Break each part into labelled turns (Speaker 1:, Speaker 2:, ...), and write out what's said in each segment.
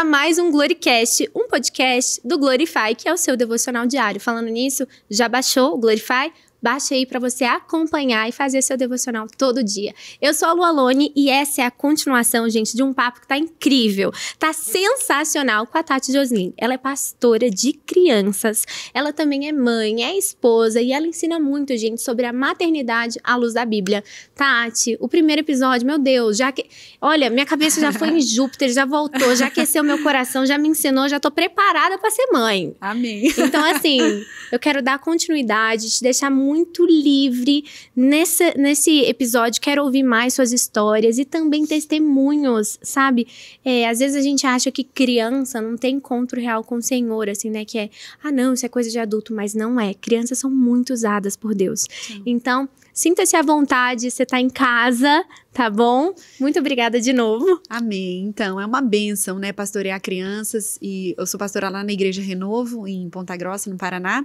Speaker 1: a mais um Glorycast, um podcast do Glorify, que é o seu devocional diário. Falando nisso, já baixou o Glorify? Baixa aí para você acompanhar e fazer seu devocional todo dia. Eu sou a Lu Alone e essa é a continuação, gente, de um papo que tá incrível, tá sensacional com a Tati Joslin. Ela é pastora de crianças, ela também é mãe, é esposa e ela ensina muito, gente, sobre a maternidade à luz da Bíblia. Tati, o primeiro episódio, meu Deus, já que. Olha, minha cabeça já foi em Júpiter, já voltou, já aqueceu meu coração, já me ensinou, já tô preparada para ser mãe. Amém. Então, assim, eu quero dar continuidade, te deixar muito muito livre nessa, nesse episódio. Quero ouvir mais suas histórias e também testemunhos, sabe? É, às vezes a gente acha que criança não tem encontro real com o Senhor, assim, né? Que é, ah, não, isso é coisa de adulto, mas não é. Crianças são muito usadas por Deus. Sim. Então, sinta-se à vontade, você está em casa,
Speaker 2: tá bom? Muito obrigada de novo. Amém. Então, é uma benção, né, pastorear crianças e eu sou pastora lá na Igreja Renovo em Ponta Grossa, no Paraná.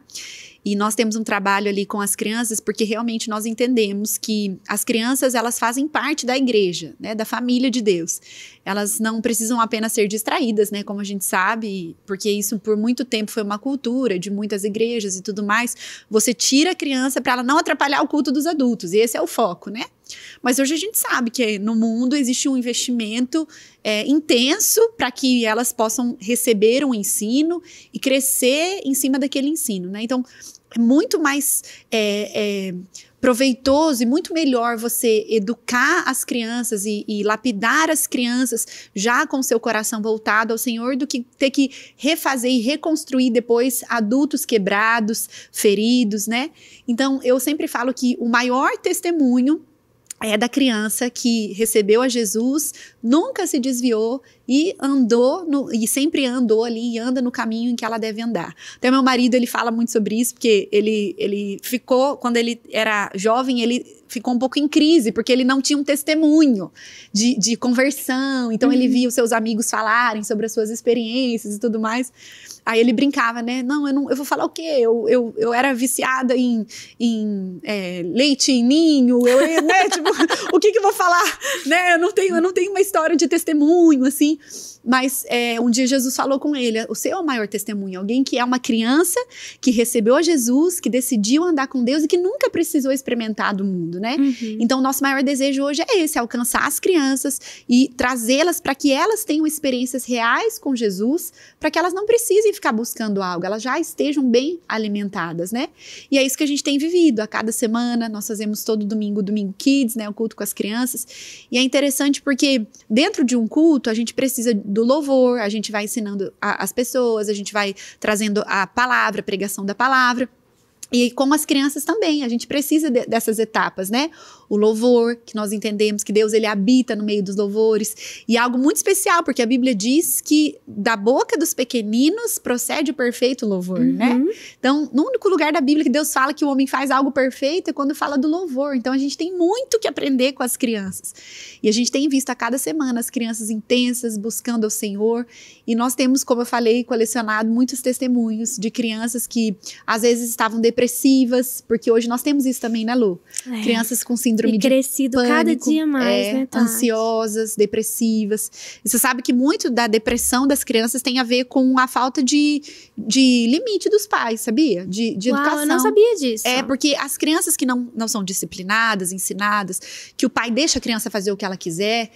Speaker 2: E nós temos um trabalho ali com as crianças, porque realmente nós entendemos que as crianças, elas fazem parte da igreja, né, da família de Deus. Elas não precisam apenas ser distraídas, né, como a gente sabe, porque isso por muito tempo foi uma cultura de muitas igrejas e tudo mais. Você tira a criança para ela não atrapalhar o culto dos adultos, e esse é o foco, né? Mas hoje a gente sabe que no mundo existe um investimento é, intenso para que elas possam receber um ensino e crescer em cima daquele ensino, né? Então, é muito mais é, é, proveitoso e muito melhor você educar as crianças e, e, lapidar as crianças já com seu coração voltado ao Senhor do que ter que refazer e reconstruir depois adultos quebrados, feridos, né? Então eu sempre falo que o maior testemunho é da criança que recebeu a Jesus, nunca se desviou e andou no, e sempre andou ali e anda no caminho em que ela deve andar. Então meu marido ele fala muito sobre isso porque ele ele ficou quando ele era jovem ele ficou um pouco em crise, porque ele não tinha um testemunho de, de conversão. Então, uhum. ele via os seus amigos falarem sobre as suas experiências e tudo mais. Aí ele brincava, né? Não, eu, não, eu vou falar o quê? Eu, eu, eu era viciada em, em é, leite em ninho, eu, né? tipo, o que, que eu vou falar? Né? Eu, não tenho, eu não tenho uma história de testemunho, assim mas é, um dia Jesus falou com ele: o seu é o maior testemunho, alguém que é uma criança que recebeu a Jesus, que decidiu andar com Deus e que nunca precisou experimentar do mundo, né? Uhum. Então, nosso maior desejo hoje é esse: alcançar as crianças e trazê-las para que elas tenham experiências reais com Jesus, para que elas não precisem ficar buscando algo, elas já estejam bem alimentadas, né? E é isso que a gente tem vivido a cada semana. Nós fazemos todo domingo, domingo Kids, né? O culto com as crianças. E é interessante porque dentro de um culto a gente precisa precisa do louvor, a gente vai ensinando a, as pessoas, a gente vai trazendo a palavra, a pregação da palavra. E com as crianças também, a gente precisa de, dessas etapas, né? o louvor, que nós entendemos que Deus ele habita no meio dos louvores, e é algo muito especial, porque a Bíblia diz que da boca dos pequeninos procede o perfeito louvor, uhum. né? Então, no único lugar da Bíblia que Deus fala que o homem faz algo perfeito é quando fala do louvor. Então, a gente tem muito que aprender com as crianças. E a gente tem visto a cada semana as crianças intensas buscando ao Senhor, e nós temos, como eu falei, colecionado muitos testemunhos de crianças que às vezes estavam depressivas, porque hoje nós temos isso também, né, Lu? É. Crianças com síndrome síndrome e de crescido pânico, cada dia mais, é, né, ansiosas, depressivas. E você sabe que muito da depressão das crianças tem a ver com a falta de, de limite dos pais, sabia? De, de Uau, educação. Eu não sabia disso. É porque as crianças que não, não são disciplinadas, ensinadas, que o pai deixa a criança fazer o que ela quiser.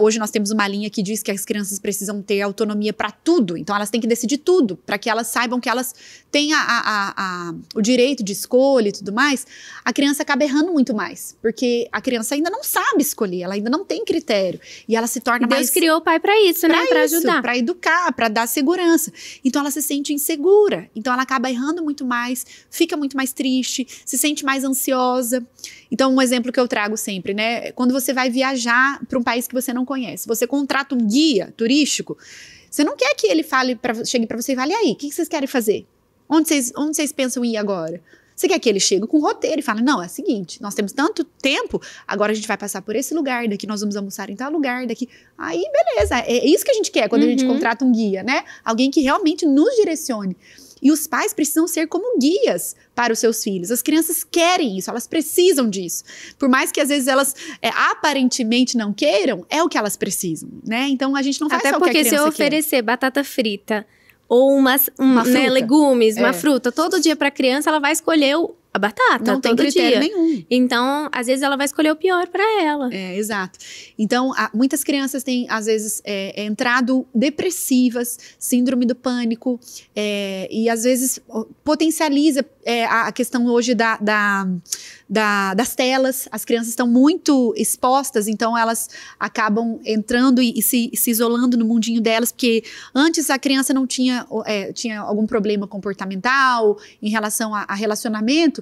Speaker 2: hoje nós temos uma linha que diz que as crianças precisam ter autonomia para tudo. Então elas têm que decidir tudo para que elas saibam que elas têm a, a, a, o direito de escolha e tudo mais. A criança acaba errando muito mais, porque porque a criança ainda não sabe escolher, ela ainda não tem critério. E ela se torna Deus mais. Deus criou o pai para isso, né? pra né? Para ajudar. Para educar, para dar segurança. Então ela se sente insegura. Então ela acaba errando muito mais, fica muito mais triste, se sente mais ansiosa. Então, um exemplo que eu trago sempre, né? Quando você vai viajar para um país que você não conhece, você contrata um guia turístico, você não quer que ele fale para chegue para você e fale: e aí, o que, que vocês querem fazer? Onde vocês, onde vocês pensam ir agora? Você quer que ele chegue com o roteiro e fale: não, é o seguinte, nós temos tanto tempo, agora a gente vai passar por esse lugar, daqui nós vamos almoçar em tal lugar, daqui. Aí, beleza. É isso que a gente quer quando uhum. a gente uhum. contrata um guia, né? Alguém que realmente nos direcione. E os pais precisam ser como guias para os seus filhos. As crianças querem isso, elas precisam disso. Por mais que às vezes elas é, aparentemente não queiram, é o que elas precisam, né? Então a gente não faz Até só porque se eu oferecer
Speaker 1: batata frita
Speaker 2: ou umas, um, uma né, legumes, é. uma fruta.
Speaker 1: Todo dia para a criança ela vai
Speaker 2: escolher a batata não tem critério dia. nenhum. Então, às vezes ela vai escolher o pior para ela. É, exato. Então, muitas crianças têm, às vezes, é, é, entrado depressivas, síndrome do pânico, é, e às vezes potencializa é, a questão hoje da, da, da, das telas. As crianças estão muito expostas, então elas acabam entrando e, e se, se, isolando no mundinho delas, porque antes a criança não tinha, é, tinha algum problema comportamental em relação a, a relacionamento,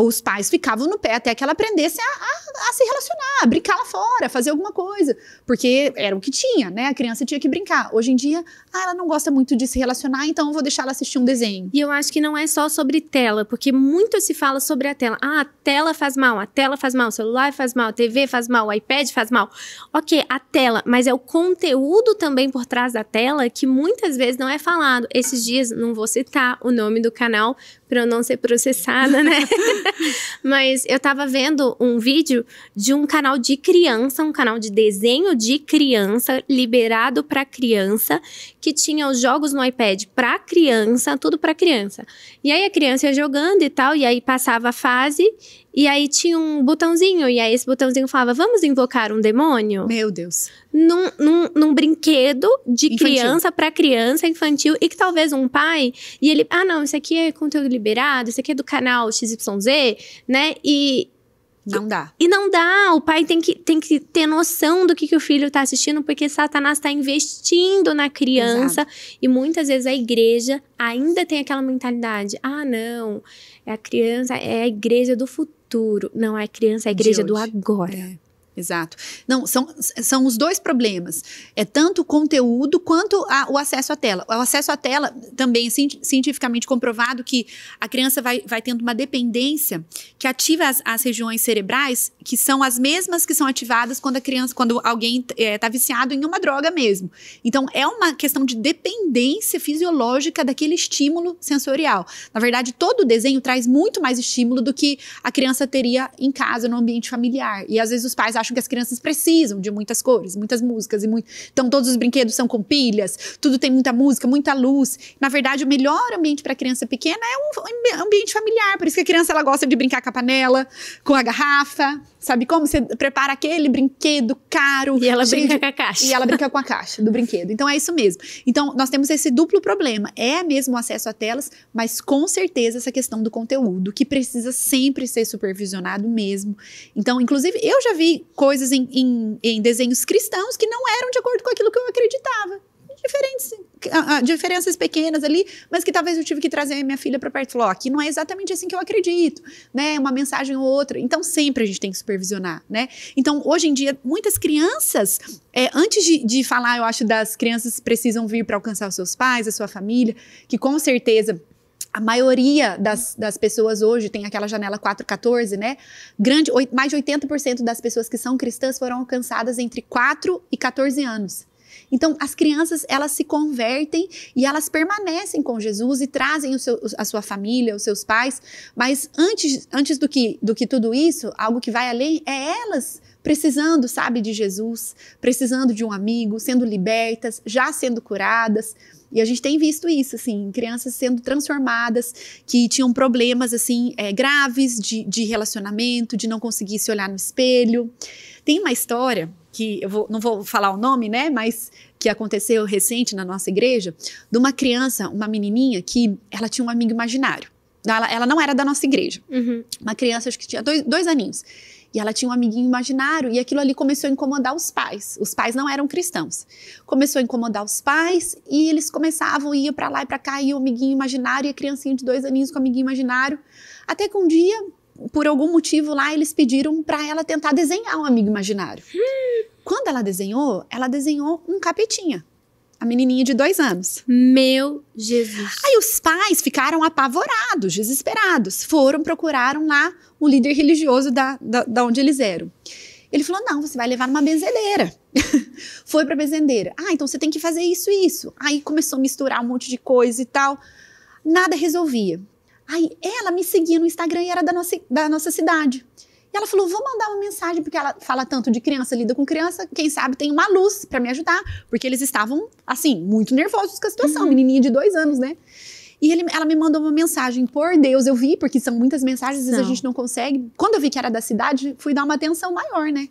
Speaker 2: os pais ficavam no pé até que ela aprendesse a, a, a, se relacionar, a brincar lá fora, fazer alguma coisa. Porque era o que tinha, né? A criança tinha que brincar. Hoje em dia, ah, ela não gosta muito de se relacionar, então eu vou deixar ela assistir um desenho. E eu acho que não é só sobre tela, porque muito se
Speaker 1: fala sobre a tela. Ah, a tela faz mal, a tela faz mal, o celular faz mal, a TV faz mal, o iPad faz mal. Ok, a tela, mas é o conteúdo também por trás da tela que muitas vezes não é falado. Esses dias, não vou citar o nome do canal para eu não ser processada, né? Mas eu tava vendo um vídeo de um canal de criança, um canal de desenho de criança, liberado para criança, que tinha os jogos no iPad para criança, tudo para criança. E aí a criança ia jogando e tal, e aí passava a fase e aí tinha um botãozinho, e aí esse botãozinho falava: vamos invocar um demônio? Meu Deus. Num, num, num brinquedo de infantil. criança para criança, infantil, e que talvez um pai, e ele, ah, não, isso aqui é conteúdo liberado, isso aqui é do canal XYZ, né? E. Não dá. E, não dá. O pai tem que, tem que ter noção do que, que o filho está assistindo, porque Satanás está investindo na criança. Exato. E muitas vezes a igreja ainda tem aquela mentalidade: ah, não, é a criança,
Speaker 2: é a igreja do futuro futuro. Não, é criança é a igreja do agora. É. Exato. Não, são, são os dois problemas. É tanto o conteúdo quanto a, o acesso à tela. O acesso à tela também é cientificamente comprovado que a criança vai, vai tendo uma dependência que ativa as, as regiões cerebrais, que são as mesmas que são ativadas quando a criança, quando alguém está é, tá viciado em uma droga mesmo. Então, é uma questão de dependência fisiológica daquele estímulo sensorial. Na verdade, todo o desenho traz muito mais estímulo do que a criança teria em casa, no ambiente familiar. E às vezes os pais acham que as crianças precisam de muitas cores, muitas músicas. e muito... Então, todos os brinquedos são com pilhas, tudo tem muita música, muita luz. Na verdade, o melhor ambiente para criança pequena é um ambiente familiar. Por isso que a criança ela gosta de brincar com a panela, com a garrafa, Sabe como? Você prepara aquele brinquedo caro. E ela brinca de... com a caixa. E ela brinca com a caixa do brinquedo. Então é isso mesmo. Então nós temos esse duplo problema. É mesmo o acesso a telas, mas com certeza essa questão do conteúdo, que precisa sempre ser supervisionado mesmo. Então, inclusive, eu já vi coisas em, em, em desenhos cristãos que não eram de acordo com aquilo que eu acreditava diferentes, ah, ah, diferenças pequenas ali, mas que talvez eu tive que trazer minha filha para perto. Falou, aqui não é exatamente assim que eu acredito, né? Uma mensagem ou outra. Então sempre a gente tem que supervisionar, né? Então hoje em dia muitas crianças, é, antes de, de falar, eu acho das crianças precisam vir para alcançar os seus pais, a sua família, que com certeza a maioria das, das pessoas hoje tem aquela janela 414, né? Grande, mais de 80% das pessoas que são cristãs foram alcançadas entre 4 e 14 anos. Então, as crianças, elas se convertem e elas permanecem com Jesus e trazem seu, a sua família, os seus pais. Mas antes, antes do, que, do que tudo isso, algo que vai além é elas precisando, sabe, de Jesus, precisando de um amigo, sendo libertas, já sendo curadas. E a gente tem visto isso, assim, crianças sendo transformadas, que tinham problemas, assim, é, graves de, de relacionamento, de não conseguir se olhar no espelho. Tem uma história que eu vou, não vou falar o nome, né? Mas que aconteceu recente na nossa igreja, de uma criança, uma menininha que ela tinha um amigo imaginário. Ela, ela não era da nossa igreja. Uhum. Uma criança, acho que tinha dois, dois aninhos. E ela tinha um amiguinho imaginário e aquilo ali começou a incomodar os pais. Os pais não eram cristãos. Começou a incomodar os pais e eles começavam, ia para lá e para cá, e o amiguinho imaginário e a criancinha de dois aninhos com o amiguinho imaginário. Até que um dia por algum motivo lá, eles pediram para ela tentar desenhar um amigo imaginário. Quando ela desenhou, ela desenhou um capetinha. A menininha de dois anos. Meu Jesus. Aí os pais ficaram apavorados, desesperados. Foram, procuraram lá o líder religioso da, da, da onde eles eram. Ele falou: não, você vai levar numa benzedeira. Foi pra benzedeira. Ah, então você tem que fazer isso e isso. Aí começou a misturar um monte de coisa e tal. Nada resolvia. Aí ela me seguia no Instagram e era da nossa, da nossa cidade. E ela falou: vou mandar uma mensagem, porque ela fala tanto de criança, lida com criança, quem sabe tem uma luz para me ajudar. Porque eles estavam, assim, muito nervosos com a situação, uhum. menininha de dois anos, né? E ele, ela me mandou uma mensagem, por Deus, eu vi, porque são muitas mensagens, às vezes a gente não consegue. Quando eu vi que era da cidade, fui dar uma atenção maior, né?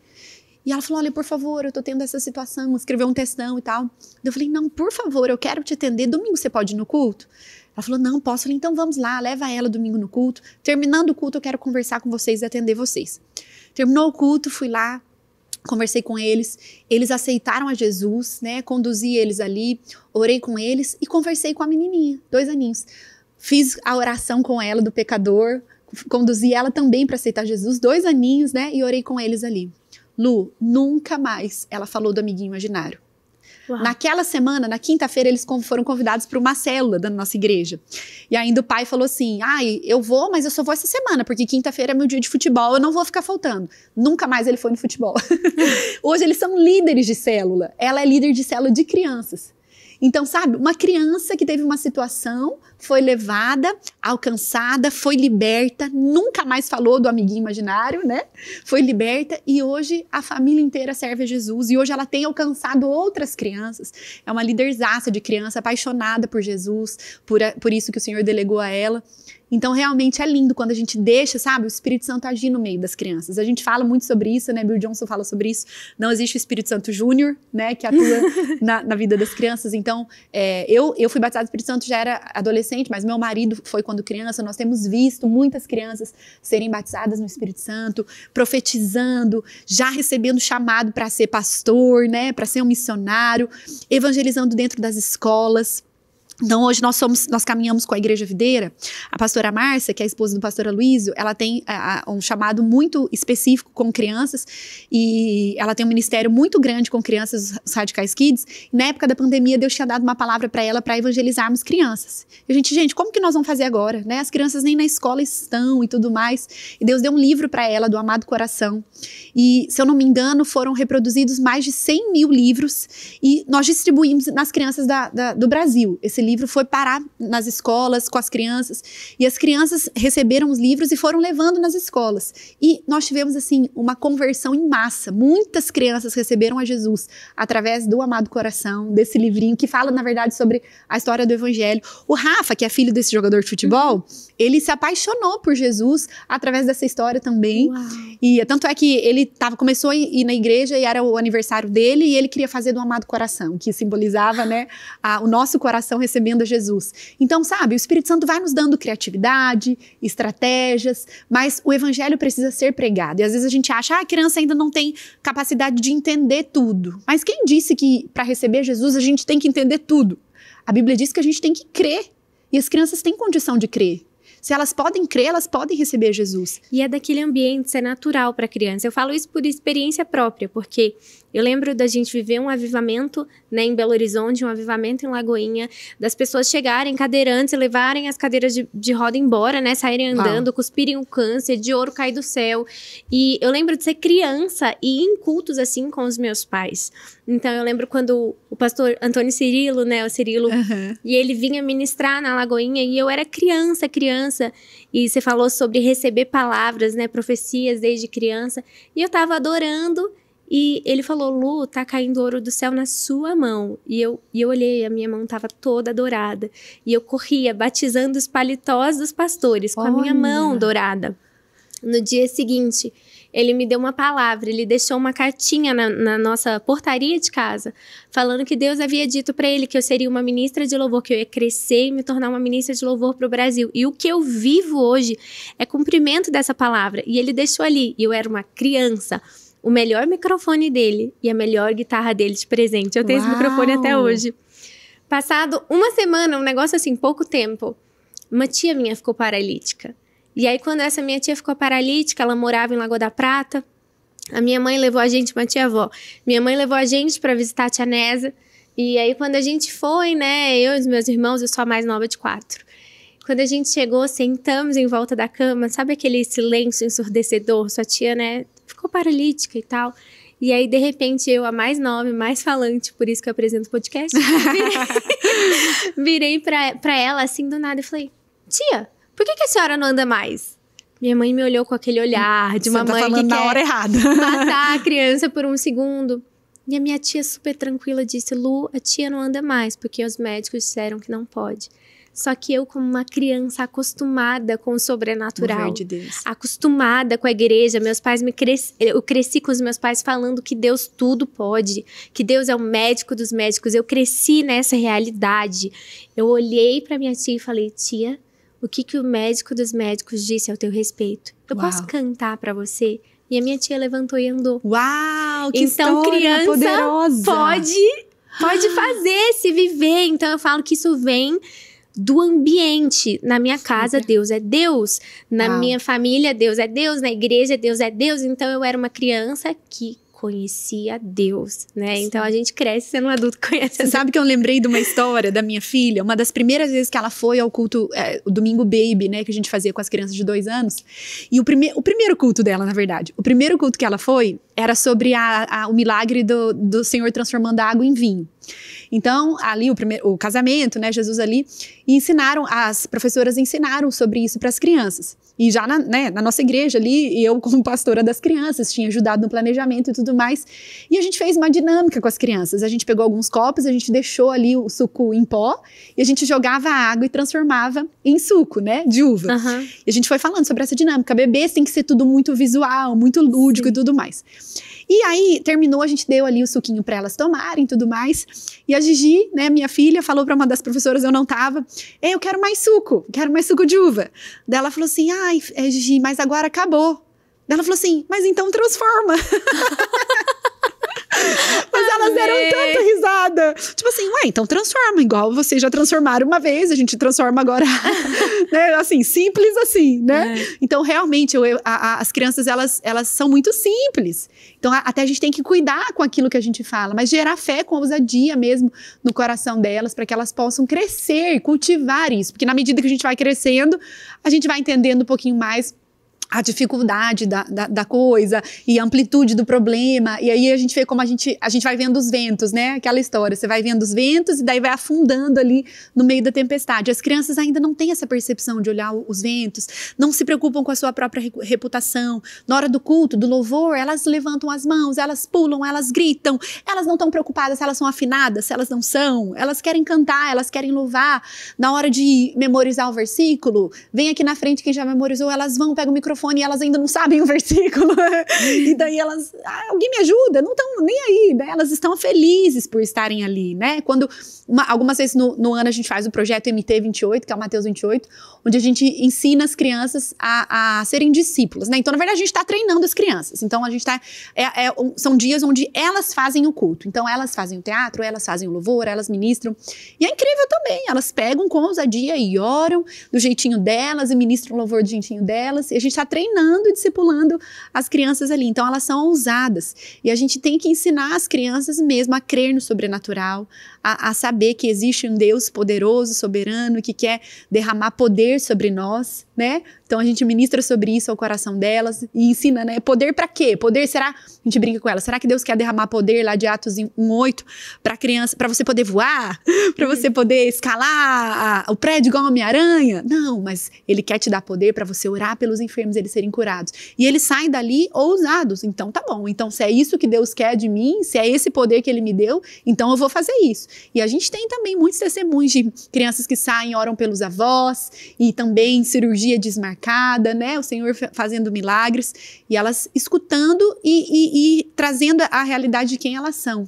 Speaker 2: E ela falou: olha, por favor, eu tô tendo essa situação, escreveu um textão e tal. Eu falei: não, por favor, eu quero te atender. Domingo você pode ir no culto? Ela falou: não, posso. falei, então vamos lá, leva ela domingo no culto. Terminando o culto, eu quero conversar com vocês e atender vocês. Terminou o culto, fui lá, conversei com eles, eles aceitaram a Jesus, né? Conduzi eles ali, orei com eles e conversei com a menininha, dois aninhos. Fiz a oração com ela do pecador, conduzi ela também para aceitar Jesus, dois aninhos, né? E orei com eles ali. Lu, nunca mais ela falou do amiguinho imaginário. Uau. Naquela semana, na quinta-feira, eles foram convidados para uma célula da nossa igreja. E ainda o pai falou assim: ai, eu vou, mas eu só vou essa semana, porque quinta-feira é meu dia de futebol, eu não vou ficar faltando. Nunca mais ele foi no futebol. Hoje eles são líderes de célula. Ela é líder de célula de crianças. Então, sabe, uma criança que teve uma situação foi levada alcançada, foi liberta, nunca mais falou do amiguinho imaginário, né? Foi liberta e hoje a família inteira serve a Jesus e hoje ela tem alcançado outras crianças. É uma liderzaça de criança apaixonada por Jesus, por, a, por isso que o Senhor delegou a ela. Então, realmente é lindo quando a gente deixa, sabe, o Espírito Santo agir no meio das crianças. A gente fala muito sobre isso, né? Bill Johnson fala sobre isso. Não existe o Espírito Santo Júnior, né, que atua na, na, vida das crianças. Então, é, eu, eu fui batizada do Espírito Santo, já era adolescente, mas meu marido foi quando criança, nós temos visto muitas crianças serem batizadas no Espírito Santo, profetizando, já recebendo chamado para ser pastor, né, para ser um missionário, evangelizando dentro das escolas. Então hoje nós somos, nós caminhamos com a Igreja Videira. A pastora Márcia, que é a esposa do pastor Luísio, ela tem um chamado muito específico com crianças e ela tem um ministério muito grande com crianças, os radicais kids. E na época da pandemia, Deus tinha dado uma palavra para ela para evangelizarmos crianças. E a gente, gente, como que nós vamos fazer agora, né? As crianças nem na escola estão e tudo mais. E Deus deu um livro para ela do Amado Coração. E se eu não me engano, foram reproduzidos mais de 100 mil livros e nós distribuímos nas crianças da, da, do Brasil esse livro livro foi parar nas escolas, com as crianças. E as crianças receberam os livros e foram levando nas escolas. E nós tivemos, assim, uma conversão em massa. Muitas crianças receberam a Jesus através do Amado Coração, desse livrinho, que fala, na verdade, sobre a história do Evangelho. O Rafa, que é filho desse jogador de futebol, uhum. ele se apaixonou por Jesus através dessa história também. Uau. E é, tanto é que ele tava, começou a ir na igreja e era o aniversário dele e ele queria fazer do Amado Coração, que simbolizava, né, a, o nosso coração receber recebendo a Jesus. Então, sabe, o Espírito Santo vai nos dando criatividade, estratégias, mas o evangelho precisa ser pregado. E às vezes a gente acha, ah, a criança ainda não tem capacidade de entender tudo. Mas quem disse que para receber Jesus a gente tem que entender tudo? A Bíblia diz que a gente tem que crer. E as crianças têm condição de crer. Se elas podem crer, elas podem receber
Speaker 1: Jesus. E é daquele ambiente, isso é natural para a criança. Eu falo isso por experiência própria, porque eu lembro da gente viver um avivamento né, em Belo Horizonte, um avivamento em Lagoinha, das pessoas chegarem cadeirantes, levarem as cadeiras de, de roda embora, né? Saírem andando, ah. cuspirem o câncer, de ouro cair do céu. E eu lembro de ser criança e ir em cultos assim com os meus pais. Então eu lembro quando o pastor Antônio Cirilo, né, o Cirilo, uhum. e ele vinha ministrar na Lagoinha e eu era criança, criança, e você falou sobre receber palavras, né, profecias desde criança, e eu tava adorando e ele falou: "Lu, tá caindo ouro do céu na sua mão". E eu e eu olhei, a minha mão tava toda dourada, e eu corria batizando os paletós dos pastores com Olha. a minha mão dourada. No dia seguinte, ele me deu uma palavra, ele deixou uma cartinha na, na nossa portaria de casa, falando que Deus havia dito para ele que eu seria uma ministra de louvor, que eu ia crescer e me tornar uma ministra de louvor para o Brasil. E o que eu vivo hoje é cumprimento dessa palavra. E ele deixou ali, e eu era uma criança o melhor microfone dele e a melhor guitarra dele de presente. Eu tenho Uau. esse microfone até hoje. Passado uma semana, um negócio assim, pouco tempo, uma tia minha ficou paralítica. E aí, quando essa minha tia ficou paralítica, ela morava em Lagoa da Prata. A minha mãe levou a gente, uma tia-avó. Minha mãe levou a gente para visitar a tia Nesa. E aí, quando a gente foi, né, eu e os meus irmãos, eu sou a mais nova de quatro. Quando a gente chegou, sentamos em volta da cama, sabe aquele silêncio ensurdecedor? Sua tia, né, ficou paralítica e tal. E aí, de repente, eu, a mais nova, mais falante, por isso que eu apresento o podcast, virei, virei pra, pra ela assim do nada e falei: Tia, por que, que a senhora não anda mais? Minha mãe me olhou com aquele olhar de uma Você tá mãe falando que na hora errada. matar a criança por um segundo. E a minha tia super tranquila disse: "Lu, a tia não anda mais, porque os médicos disseram que não pode". Só que eu, como uma criança acostumada com o sobrenatural, de Deus. acostumada com a igreja, meus pais me cres... eu cresci com os meus pais falando que Deus tudo pode, que Deus é o médico dos médicos. Eu cresci nessa realidade. Eu olhei para minha tia e falei: "Tia, o que, que o médico dos médicos disse ao teu respeito? Eu Uau. posso cantar para você? E a minha tia levantou e andou. Uau, que então, criança poderosa. pode pode fazer, se viver. Então eu falo que isso vem do ambiente. Na minha casa, Deus é Deus. Na Uau. minha família, Deus é Deus. Na igreja, Deus é Deus. Então eu era uma criança que conhecia Deus,
Speaker 2: né? Sim. Então a gente cresce sendo um adulto conhece. Você sabe que eu lembrei de uma história da minha filha, uma das primeiras vezes que ela foi ao culto, é, o domingo baby, né, que a gente fazia com as crianças de dois anos. E o, prime o primeiro culto dela, na verdade, o primeiro culto que ela foi era sobre a, a, o milagre do, do Senhor transformando a água em vinho. Então, ali o primeiro o casamento, né, Jesus ali, e ensinaram, as professoras ensinaram sobre isso para as crianças. E já na, né, na nossa igreja ali, eu como pastora das crianças, tinha ajudado no planejamento e tudo mais. E a gente fez uma dinâmica com as crianças. A gente pegou alguns copos, a gente deixou ali o suco em pó e a gente jogava a água e transformava em suco, né, de uva. Uhum. E a gente foi falando sobre essa dinâmica. Bebês tem que ser tudo muito visual, muito lúdico Sim. e tudo mais. E aí, terminou, a gente deu ali o suquinho para elas tomarem tudo mais. E a Gigi, né, minha filha, falou para uma das professoras, eu não tava, eu quero mais suco, quero mais suco de uva. Daí ela falou assim, ai, é, Gigi, mas agora acabou. Ela falou assim: mas então transforma. Mas elas deram tanta risada. Tipo assim, ué, então transforma, igual vocês já transformaram uma vez, a gente transforma agora. né? Assim, simples assim, né? É. Então, realmente, eu, a, a, as crianças, elas, elas são muito simples. Então, a, até a gente tem que cuidar com aquilo que a gente fala, mas gerar fé com ousadia mesmo no coração delas, para que elas possam crescer, cultivar isso. Porque na medida que a gente vai crescendo, a gente vai entendendo um pouquinho mais a dificuldade da, da, da, coisa e a amplitude do problema. E aí a gente vê como a gente, a gente vai vendo os ventos, né? Aquela história, você vai vendo os ventos e daí vai afundando ali no meio da tempestade. As crianças ainda não têm essa percepção de olhar os ventos, não se preocupam com a sua própria reputação. Na hora do culto, do louvor, elas levantam as mãos, elas pulam, elas gritam, elas não estão preocupadas se elas são afinadas, se elas não são. Elas querem cantar, elas querem louvar. Na hora de memorizar o versículo, vem aqui na frente quem já memorizou, elas vão, pega o microfone e elas ainda não sabem o versículo. e daí elas, ah, alguém me ajuda? Não estão nem aí, né? Elas estão felizes por estarem ali, né? Quando, uma, algumas vezes no, no, ano a gente faz o projeto MT28, que é o Mateus 28, onde a gente ensina as crianças a, a serem discípulas, né? Então, na verdade, a gente está treinando as crianças. Então, a gente está, é, é, são dias onde elas fazem o culto. Então, elas fazem o teatro, elas fazem o louvor, elas ministram. E é incrível também, elas pegam com ousadia e oram do jeitinho delas e ministram o louvor do jeitinho delas. E a gente está treinando e discipulando as crianças ali. Então elas são ousadas. E a gente tem que ensinar as crianças mesmo a crer no sobrenatural, a, a saber que existe um Deus poderoso, soberano, que quer derramar poder sobre nós, né? Então a gente ministra sobre isso ao coração delas e ensina, né? Poder para quê? Poder será? A gente brinca com ela. Será que Deus quer derramar poder lá de Atos 1:8 para criança, para você poder voar, para você poder escalar o prédio igual uma aranha? Não, mas ele quer te dar poder para você orar pelos enfermos eles serem curados. E eles saem dali ousados. Então tá bom. Então se é isso que Deus quer de mim, se é esse poder que ele me deu, então eu vou fazer isso. E a gente tem também muitos testemunhos de crianças que saem, oram pelos avós, e também cirurgia desmarcada, né? O Senhor fazendo milagres, e elas escutando e, e, e trazendo a realidade de quem elas são.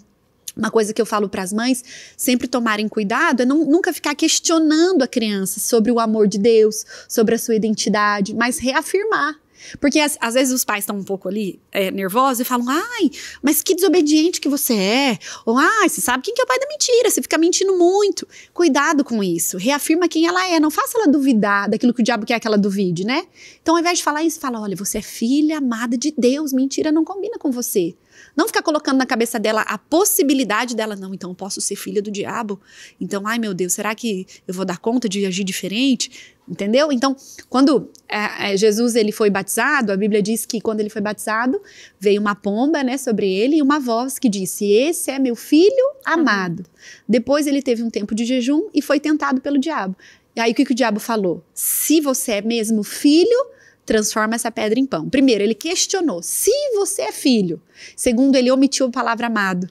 Speaker 2: Uma coisa que eu falo para as mães sempre tomarem cuidado é não, nunca ficar questionando a criança sobre o amor de Deus, sobre a sua identidade, mas reafirmar porque às vezes os pais estão um pouco ali é, nervosos e falam: ai, mas que desobediente que você é. Ou, ai, você sabe quem que é o pai da mentira, você fica mentindo muito. Cuidado com isso. Reafirma quem ela é. Não faça ela duvidar daquilo que o diabo quer que ela duvide, né? Então, ao invés de falar isso, fala: olha, você é filha amada de Deus, mentira não combina com você. Não ficar colocando na cabeça dela a possibilidade dela, não, então eu posso ser filha do diabo. Então, ai meu Deus, será que eu vou dar conta de agir diferente? Entendeu? Então, quando é, é Jesus ele foi batizado, a Bíblia diz que quando ele foi batizado, veio uma pomba né, sobre ele e uma voz que disse: Esse é meu filho amado. Uhum. Depois ele teve um tempo de jejum e foi tentado pelo diabo. E aí o que, que o diabo falou? Se você é mesmo filho, transforma essa pedra em pão. Primeiro, ele questionou se você é filho. Segundo, ele omitiu a palavra amado.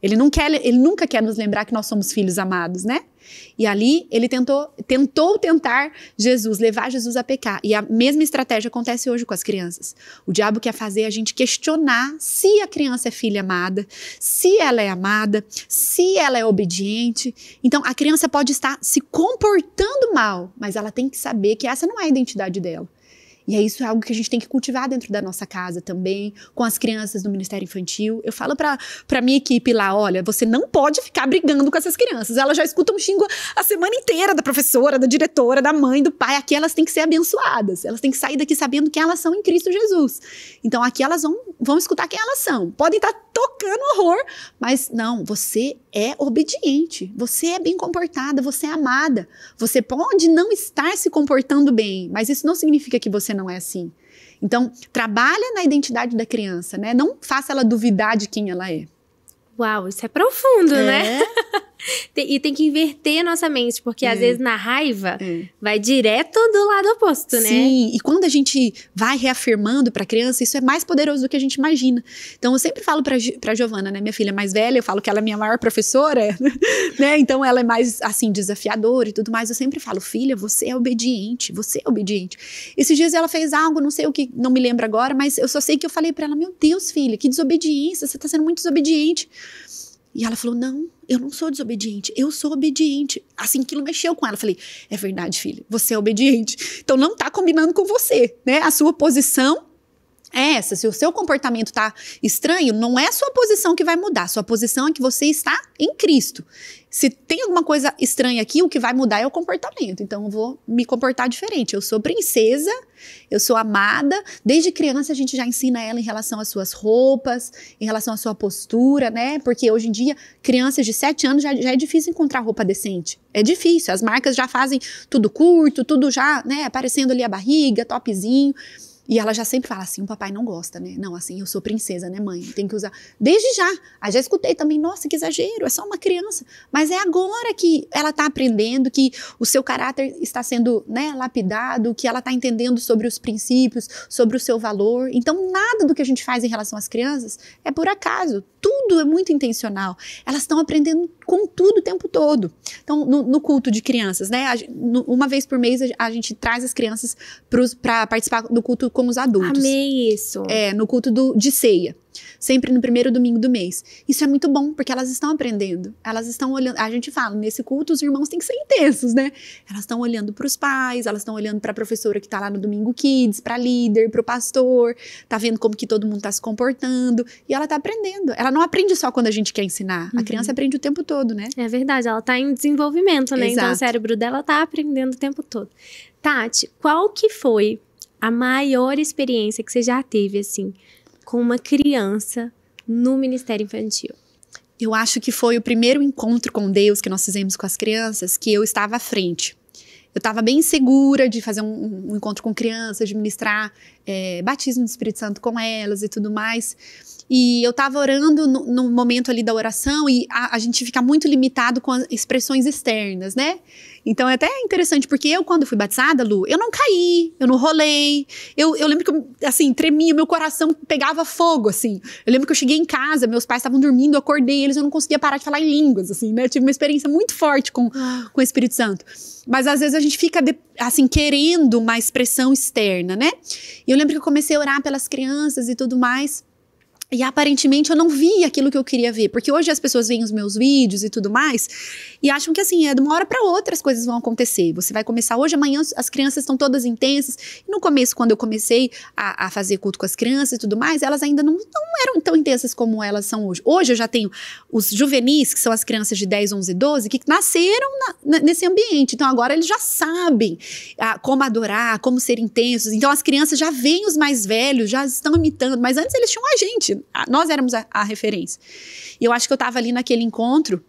Speaker 2: Ele, não quer, ele nunca quer nos lembrar que nós somos filhos amados, né? E ali ele tentou, tentou tentar Jesus, levar Jesus a pecar. E a mesma estratégia acontece hoje com as crianças. O diabo quer fazer a gente questionar se a criança é filha amada, se ela é amada, se ela é obediente. Então a criança pode estar se comportando mal, mas ela tem que saber que essa não é a identidade dela. E é isso é algo que a gente tem que cultivar dentro da nossa casa também, com as crianças do Ministério Infantil. Eu falo para minha equipe lá, olha, você não pode ficar brigando com essas crianças. Elas já escutam xingo a semana inteira da professora, da diretora, da mãe, do pai. Aqui elas têm que ser abençoadas. Elas têm que sair daqui sabendo que elas são em Cristo Jesus. Então aqui elas vão, vão escutar quem elas são. Podem estar tá tocando horror, mas não, você é obediente, você é bem comportada, você é amada. Você pode não estar se comportando bem, mas isso não significa que você não é assim. Então, trabalha na identidade da criança, né? Não faça ela duvidar de quem ela é. Uau, isso é profundo, né? é. né? e tem que inverter a nossa mente, porque é. às hum. vezes na raiva é. vai direto do lado oposto, né? Sim, e quando a gente vai reafirmando para a criança, isso é mais poderoso do que a gente imagina. Então eu sempre falo para Giovana, né, minha filha mais velha, eu falo que ela é minha maior professora, né? Então ela é mais assim desafiadora e tudo mais. Eu sempre falo, filha, você é obediente, você é obediente. Esses dias ela fez algo, não sei o que, não me lembro agora, mas eu só sei que eu falei para ela, meu Deus, filha, que desobediência, você está sendo muito desobediente. E ela falou: Não, eu não sou desobediente, eu sou obediente. Assim, aquilo mexeu com ela. Eu falei: É verdade, filha, você é obediente. Então não tá combinando com você, né? A sua posição é essa. Se o seu comportamento tá estranho, não é a sua posição que vai mudar. A sua posição é que você está em Cristo se tem alguma coisa estranha aqui, o que vai mudar é o comportamento. Então eu vou me comportar diferente. Eu sou princesa, eu sou amada. Desde criança a gente já ensina ela em relação às suas roupas, em relação à sua postura, né? Porque hoje em dia, crianças de 7 anos já, já é difícil encontrar roupa decente. É difícil. As marcas já fazem tudo curto, tudo já, né, aparecendo ali a barriga, topzinho. E ela já sempre fala assim: o papai não gosta, né? Não, assim, eu sou princesa, né, mãe? Tem que usar. Desde já. Aí ah, já escutei também: nossa, que exagero, é só uma criança. Mas é agora que ela está aprendendo, que o seu caráter está sendo né, lapidado, que ela está entendendo sobre os princípios, sobre o seu valor. Então, nada do que a gente faz em relação às crianças é por acaso. Tudo é muito intencional. Elas estão aprendendo com tudo o tempo todo. Então, no, no culto de crianças, né? A, no, uma vez por mês a, a gente traz as crianças para participar do culto com os adultos. Amei isso. É, no culto do, de ceia sempre no primeiro domingo do mês. Isso é muito bom, porque elas estão aprendendo. Elas estão olhando. A gente fala, nesse culto, os irmãos têm que ser intensos, né? Elas estão olhando para os pais, elas estão olhando para a professora que está lá no Domingo Kids, para líder, para o pastor, tá vendo como que todo mundo está se comportando. E ela tá aprendendo. Ela não aprende só quando a gente quer ensinar. Uhum. A criança uhum. aprende o tempo todo, né? É verdade, ela tá em desenvolvimento, né? Exato. Então o cérebro dela
Speaker 1: tá aprendendo o tempo todo. Tati, qual que foi a maior experiência
Speaker 2: que você já teve, assim, com uma criança no Ministério Infantil? Eu acho que foi o primeiro encontro com Deus que nós fizemos com as crianças que eu estava à frente. Eu estava bem segura de fazer um, um encontro com crianças, de ministrar é, batismo do Espírito Santo com elas e tudo mais. E eu estava orando no, no, momento ali da oração e a, a, gente fica muito limitado com as expressões externas, né? Então é até interessante, porque eu, quando fui batizada, Lu, eu não caí, eu não rolei. Eu, eu lembro que, eu, assim, tremia, meu coração pegava fogo, assim. Eu lembro que eu cheguei em casa, meus pais estavam dormindo, eu acordei eles, eu não conseguia parar de falar em línguas, assim, né? Eu tive uma experiência muito forte com, ah. com o Espírito Santo. Mas às vezes a gente fica, de, assim, querendo uma expressão externa, né? E eu lembro que eu comecei a orar pelas crianças e tudo mais. E aparentemente eu não vi aquilo que eu queria ver, porque hoje as pessoas veem os meus vídeos e tudo mais e acham que assim, é de uma hora para outra as coisas vão acontecer. Você vai começar hoje, amanhã as crianças estão todas intensas. E no começo, quando eu comecei a, a, fazer culto com as crianças e tudo mais, elas ainda não, não eram tão intensas como elas são hoje. Hoje eu já tenho os juvenis, que são as crianças de 10, 11, 12, que nasceram na, nesse ambiente. Então agora eles já sabem ah, como adorar, como ser intensos. Então as crianças já veem os mais velhos, já estão imitando, mas antes eles tinham a gente, nós éramos a, a referência. E eu acho que eu estava ali naquele encontro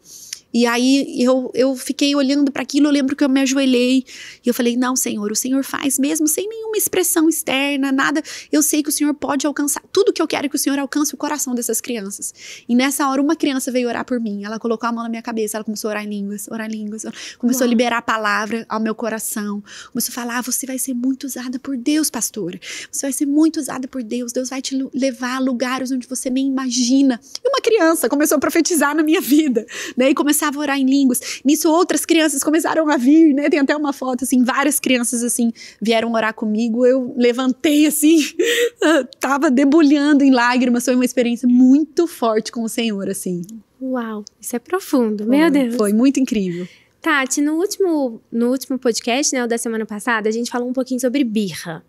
Speaker 2: e aí eu, eu fiquei olhando para aquilo, eu lembro que eu me ajoelhei e eu falei: "Não, Senhor, o Senhor faz mesmo sem nenhuma expressão externa, nada. Eu sei que o Senhor pode alcançar tudo que eu quero que o Senhor alcance o coração dessas crianças". E nessa hora uma criança veio orar por mim. Ela colocou a mão na minha cabeça, ela começou a orar em línguas, orar em línguas, começou Uau. a liberar a palavra ao meu coração. Começou a falar: ah, "Você vai ser muito usada por Deus, pastora. Você vai ser muito usada por Deus. Deus vai te levar a lugares onde você nem imagina". E uma criança começou a profetizar na minha vida, né? E começou começava a orar em línguas. Nisso, outras crianças começaram a vir, né? Tem até uma foto, assim, várias crianças, assim, vieram orar comigo. Eu levantei, assim, ah, tava debulhando em lágrimas. Foi uma experiência muito forte com o Senhor, assim. Uau, isso é profundo, foi, meu Deus. Foi muito incrível. Tati, no último, no
Speaker 1: último podcast, né, o da semana passada, a gente falou um pouquinho sobre birra.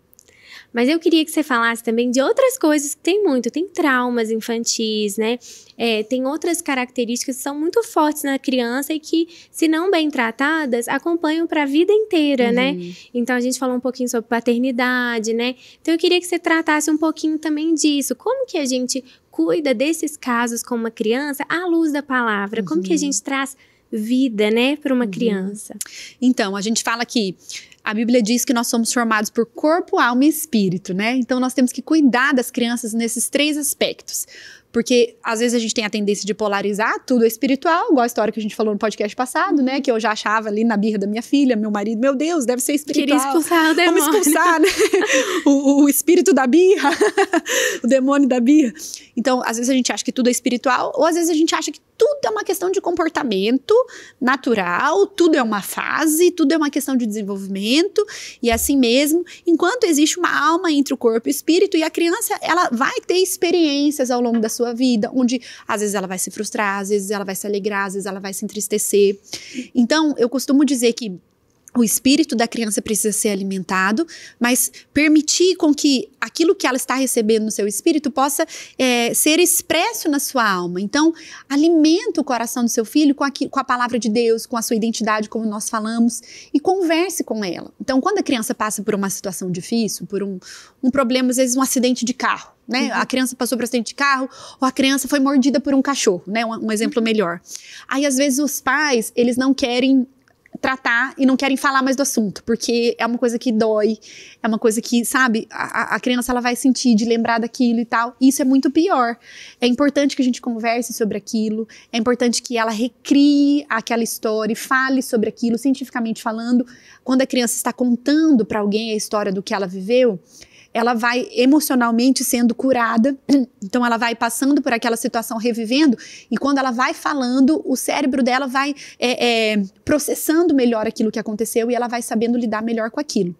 Speaker 1: Mas eu queria que você falasse também de outras coisas que tem muito. Tem traumas infantis, né? É, tem outras características que são muito fortes na criança e que, se não bem tratadas, acompanham para a vida inteira, né? uhum. né? Então a gente falou um pouquinho sobre paternidade, né? Então eu queria que você tratasse um pouquinho também disso. Como que a gente cuida desses casos com uma criança à
Speaker 2: luz da palavra? Como que a uhum. gente traz vida, né, para uma uhum. criança? Então, a gente fala que a Bíblia diz que nós somos formados por corpo, alma e espírito, né? Então nós temos que cuidar das crianças nesses três aspectos. Porque às vezes a gente tem a tendência de polarizar tudo é espiritual, igual a história que a gente falou no podcast passado, né? Uhum. Que eu já achava ali na birra da minha filha, meu marido, meu Deus, deve ser espiritual. Queria expulsar o demônio. Vamos expulsar, né? o, o espírito da birra, o demônio da birra. Então, às vezes a gente acha que tudo é espiritual, ou às vezes a gente acha que tudo é uma questão de comportamento natural, tudo é uma fase, tudo é uma questão de desenvolvimento e é assim mesmo, enquanto existe uma alma entre o corpo e o espírito e a criança, ela vai ter experiências ao longo da sua vida, onde às vezes ela vai se frustrar, às vezes ela vai se alegrar, às vezes ela vai se entristecer. Então, eu costumo dizer que o espírito da criança precisa ser alimentado, mas permitir com que aquilo que ela está recebendo no seu espírito possa é, ser expresso na sua alma. Então, alimenta o coração do seu filho com a, com a palavra de Deus, com a sua identidade, como nós falamos, e converse com ela. Então, quando a criança passa por uma situação difícil, por um, um problema, às vezes um acidente de carro, né? Uhum. A criança passou por acidente de carro ou a criança foi mordida por um cachorro, né? Um, um exemplo uhum. melhor. Aí às vezes os pais eles não querem tratar e não querem falar mais do assunto, porque é uma coisa que dói, é uma coisa que, sabe, a, a criança ela vai sentir de lembrar daquilo e tal. E isso é muito pior. É importante que a gente converse sobre aquilo, é importante que ela recrie aquela história e fale sobre aquilo, cientificamente falando. Quando a criança está contando para alguém a história do que ela viveu, ela vai emocionalmente sendo curada, então ela vai passando por aquela situação, revivendo, e quando ela vai falando, o cérebro dela vai é, é, processando melhor aquilo que aconteceu e ela vai sabendo lidar melhor com aquilo.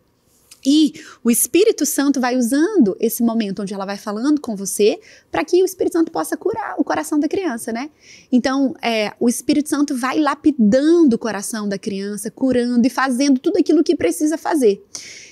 Speaker 2: E o Espírito Santo vai usando esse momento onde ela vai falando com você para que o Espírito Santo possa curar o coração da criança, né? Então, é, o Espírito Santo vai lapidando o coração da criança, curando e fazendo tudo aquilo que precisa fazer.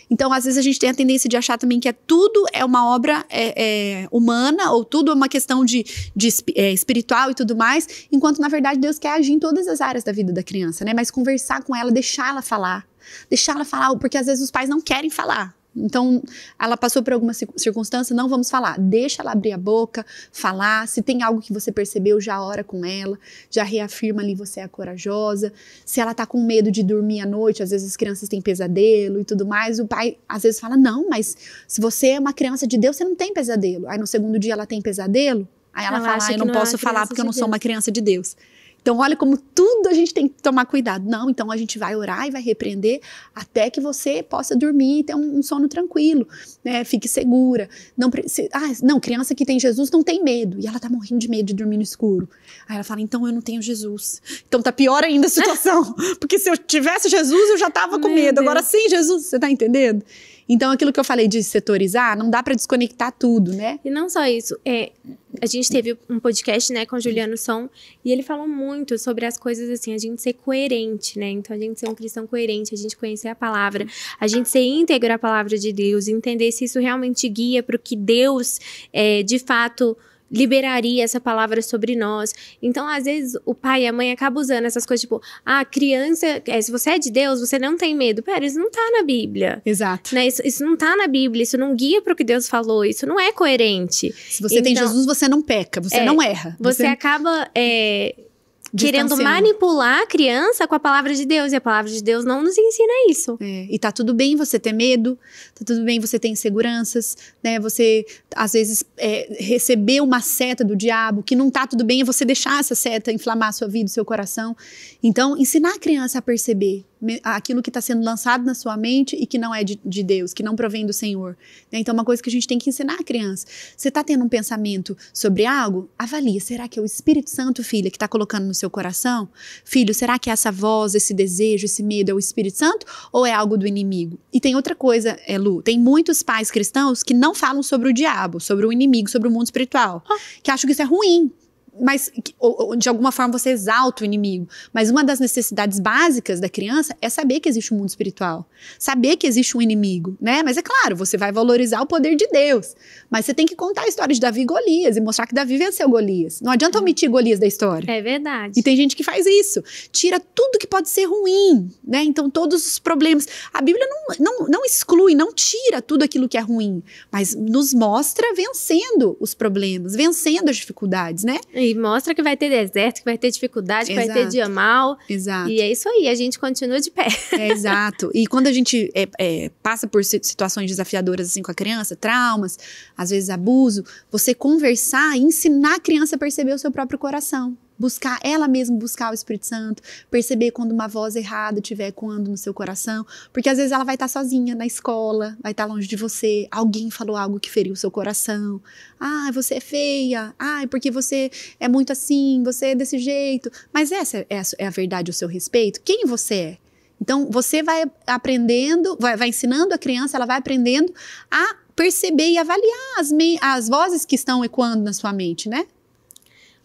Speaker 2: Então, às vezes, a gente tem a tendência de achar também que é tudo é uma obra é, é, humana, ou tudo é uma questão de, de é, espiritual e tudo mais, enquanto, na verdade, Deus quer agir em todas as áreas da vida da criança, né? Mas conversar com ela, deixar ela falar. Deixar ela falar, porque às vezes os pais não querem falar. Então, ela passou por alguma circunstância, não vamos falar. Deixa ela abrir a boca, falar. Se tem algo que você percebeu, já ora com ela, já reafirma ali você é corajosa. Se ela tá com medo de dormir à noite, às vezes as crianças têm pesadelo e tudo mais, o pai às vezes fala: "Não, mas se você é uma criança de Deus, você não tem pesadelo". Aí no segundo dia ela tem pesadelo, aí ela, ela fala: ah, "Eu não, não é posso falar porque eu não sou uma criança de Deus". Então, olha como tudo a gente tem que tomar cuidado. Não, então a gente vai orar e vai repreender até que você possa dormir e ter um, um sono tranquilo, né? Fique segura. Não, se, ah, não, criança que tem Jesus não tem medo. E ela tá morrendo de medo de dormir no escuro. Aí ela fala, então eu não tenho Jesus. Então tá pior ainda a situação. Porque se eu tivesse Jesus, eu já tava com Meu medo. Deus. Agora sem Jesus, você tá entendendo? Então, aquilo que eu falei de setorizar, não dá para desconectar tudo,
Speaker 1: né? E não só isso. É, a gente teve um podcast, né, com o Juliano Som, e ele falou muito sobre as coisas assim, a gente ser coerente, né? Então, a gente ser um cristão coerente, a gente conhecer a palavra, a gente ser íntegro à palavra de Deus, entender se isso realmente guia para o que Deus, é, de fato, liberaria essa palavra sobre nós. Então, às vezes, o pai e a mãe acabam usando essas coisas, tipo, ah, criança, é, se você é de Deus, você não tem medo. Pera, isso não tá na Bíblia. Exato. Né? Isso, isso não tá na Bíblia, isso não guia para o que Deus falou, isso não é coerente. Se você então, tem Jesus, você
Speaker 2: não peca, você é, não erra. Você, você
Speaker 1: acaba é, querendo manipular a criança com a palavra de Deus. E a palavra de Deus não nos ensina
Speaker 2: isso. É, e tá tudo bem você ter medo, tá tudo bem você ter inseguranças, né? Você, às vezes, é, receber uma seta do diabo, que não tá tudo bem, é você deixar essa seta inflamar a sua vida, o seu coração. Então, ensinar a criança a perceber aquilo que está sendo lançado na sua mente e que não é de, de Deus, que não provém do Senhor. Né? Então, é uma coisa que a gente tem que ensinar a criança. Você está tendo um pensamento sobre algo? Avalia. Será que é o Espírito Santo, filha, que está colocando no seu coração? Filho, será que é essa voz, esse desejo, esse medo é o Espírito Santo ou é algo do inimigo? E tem outra coisa, é, Lu, tem muitos pais cristãos que não falam sobre o diabo, sobre o inimigo, sobre o mundo espiritual, ah. que acham que isso é ruim mas de alguma forma você exalta o inimigo. Mas uma das necessidades básicas da criança é saber que existe um mundo espiritual, saber que existe um inimigo, né? Mas é claro, você vai valorizar o poder de Deus, mas você tem que contar a história de Davi e Golias e mostrar que Davi venceu Golias. Não adianta é. omitir Golias da história. É verdade. E tem gente que faz isso, tira tudo que pode ser ruim, né? Então todos os problemas, a Bíblia não, não, não exclui, não tira tudo aquilo que é ruim, mas nos mostra vencendo os problemas, vencendo as dificuldades, né? É e
Speaker 1: mostra que vai
Speaker 2: ter deserto,
Speaker 1: que vai ter dificuldade, que exato. vai ter dia mal. Exato. E é isso aí, a gente continua de pé.
Speaker 2: É, exato. E quando a gente é, é, passa por situações desafiadoras assim com a criança, traumas, às vezes abuso, você conversar e ensinar a criança a perceber o seu próprio coração buscar ela mesma buscar o Espírito Santo, perceber quando uma voz errada estiver ecoando no seu coração, porque às vezes ela vai estar tá sozinha na escola, vai estar tá longe de você, alguém falou algo que feriu o seu coração. Ah, você é feia. Ah, porque você é muito assim, você é desse jeito. Mas essa é, é a verdade, o seu respeito. Quem você é? Então, você vai aprendendo, vai, vai ensinando a criança, ela vai aprendendo a perceber e avaliar as, as vozes que estão ecoando na sua mente, né?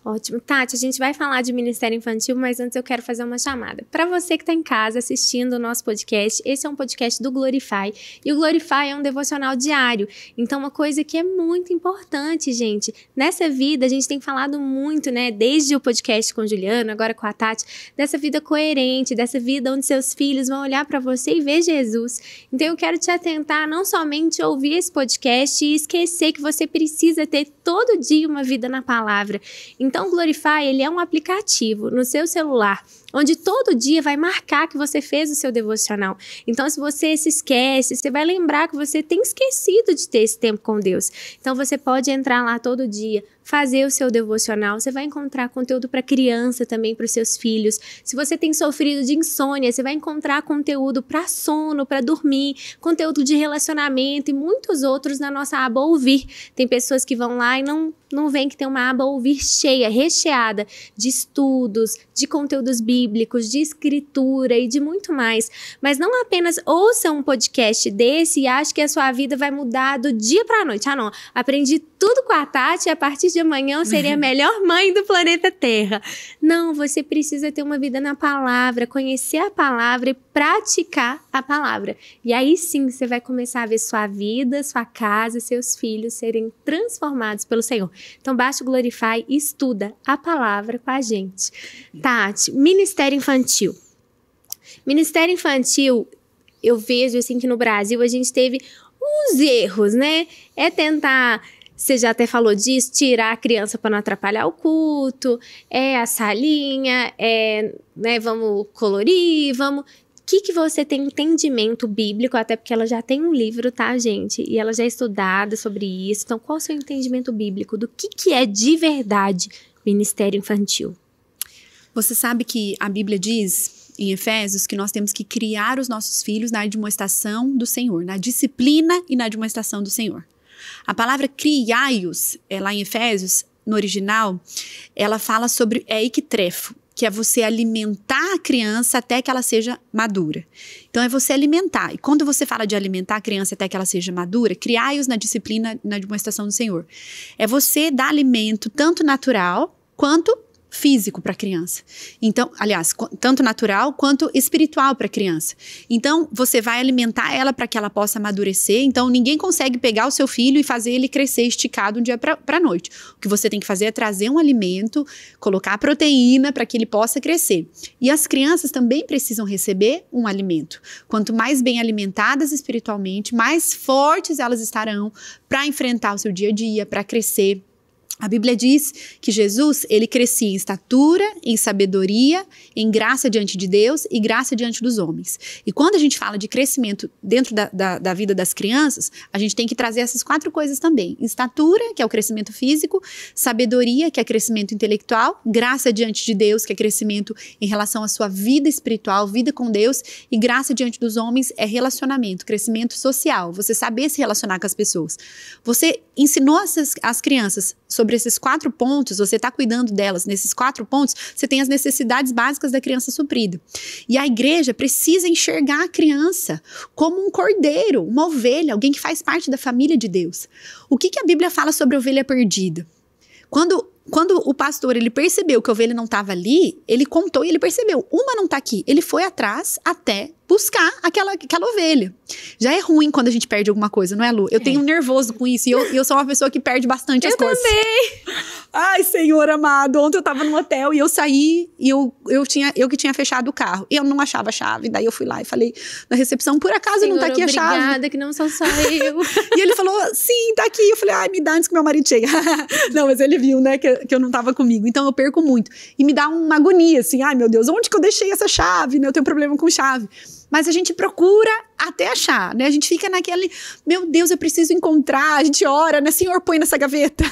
Speaker 2: Ótimo. Tati, a gente vai
Speaker 1: falar de Ministério Infantil, mas antes eu quero fazer uma chamada. Para você que está em casa assistindo o nosso podcast, esse é um podcast do Glorify. E o Glorify é um devocional diário. Então, uma coisa que é muito importante, gente. Nessa vida, a gente tem falado muito, né? Desde o podcast com Juliano, agora com a Tati, dessa vida coerente, dessa vida onde seus filhos vão olhar para você e ver Jesus. Então, eu quero te atentar, não somente ouvir esse podcast e esquecer que você precisa ter todo dia uma vida na palavra. Então, então, o Glorify ele é um aplicativo no seu celular onde todo dia vai marcar que você fez o seu devocional. Então, se você se esquece, você vai lembrar que você tem esquecido de ter esse tempo com Deus. Então, você pode entrar lá todo dia, fazer o seu devocional. Você vai encontrar conteúdo para criança também, para os seus filhos. Se você tem sofrido de insônia, você vai encontrar conteúdo para sono, para dormir, conteúdo de relacionamento e muitos outros na nossa aba ouvir. Tem pessoas que vão lá e não não vem que tem uma aba ouvir cheia, recheada de estudos, de conteúdos bíblicos bíblicos, de escritura e de muito mais. Mas não apenas ouça um podcast desse e acha que a sua vida vai mudar do dia para a noite. Ah, não, aprendi tudo com a Tati, a partir de amanhã eu seria a melhor mãe do planeta Terra. Não, você precisa ter uma vida na palavra, conhecer a palavra e praticar a palavra. E aí sim você vai começar a ver sua vida, sua casa, seus filhos serem transformados pelo Senhor. Então baixa o Glorify e estuda a palavra com a gente. Tati, Ministério Infantil. Ministério Infantil, eu vejo assim que no Brasil a gente teve uns erros, né? É tentar você já até falou disso, tirar a criança para não atrapalhar o culto, é a salinha, é, né, vamos colorir, vamos que, que você tem entendimento bíblico, até porque ela já tem um livro, tá, gente? E ela já é estudada sobre isso. Então, qual é o seu entendimento bíblico do que, que é de verdade ministério infantil?
Speaker 2: Você sabe que a Bíblia diz em Efésios que nós temos que criar os nossos filhos na admoestação do Senhor, na disciplina e na admoestação do Senhor. A palavra criaios, é, lá em Efésios, no original, ela fala sobre é equitrefo, que é você alimentar a criança até que ela seja madura. Então é você alimentar. E quando você fala de alimentar a criança até que ela seja madura, criaios os na disciplina, na demonstração do Senhor. É você dar alimento tanto natural quanto físico para a criança. Então, aliás, tanto natural quanto espiritual para a criança. Então, você vai alimentar ela para que ela possa amadurecer. Então, ninguém consegue pegar o seu filho e fazer ele crescer esticado um dia para a noite. O que você tem que fazer é trazer um alimento, colocar proteína para que ele possa crescer. E as crianças também precisam receber um alimento. Quanto mais bem alimentadas espiritualmente, mais fortes elas estarão para enfrentar o seu dia a dia, para crescer a Bíblia diz que Jesus, ele crescia em estatura, em sabedoria, em graça diante de Deus e graça diante dos homens. E quando a gente fala de crescimento dentro da, da, da vida das crianças, a gente tem que trazer essas quatro coisas também. Estatura, que é o crescimento físico, sabedoria, que é crescimento intelectual, graça diante de Deus, que é crescimento em relação à sua vida espiritual, vida com Deus, e graça diante dos homens é relacionamento, crescimento social, você saber se relacionar com as pessoas. Você ensinou as, as crianças sobre esses quatro pontos, você está cuidando delas, nesses quatro pontos, você tem as necessidades básicas da criança suprida. E a igreja precisa enxergar a criança como um cordeiro, uma ovelha, alguém que faz parte da família de Deus. O que, que a Bíblia fala sobre a ovelha perdida? Quando quando o pastor ele percebeu que a ovelha não estava ali, ele contou e ele percebeu, uma não está aqui. Ele foi atrás até buscar aquela, aquela ovelha. Já é ruim quando a gente perde alguma coisa, não é, Lu? Eu é. tenho um nervoso com isso e eu, eu sou uma pessoa que perde bastante eu as coisas. Eu também! Ai, senhor amado, ontem eu tava no hotel e eu saí e eu, eu, tinha, eu que tinha fechado o carro. E eu não achava a chave, daí eu fui lá e falei na recepção, por acaso senhor, não tá aqui a chave? obrigada, que não sou só eu. e ele falou, sim, tá aqui. Eu falei, ai, me dá antes que meu marido chegue. não, mas ele viu, né, que, que eu não tava comigo. Então eu perco muito. E me dá uma agonia, assim, ai, meu Deus, onde que eu deixei essa chave? Né? Eu tenho problema com chave. Mas a gente procura até achar, né? A gente fica naquele, meu Deus, eu preciso encontrar. A gente ora, né? Senhor, põe nessa gaveta.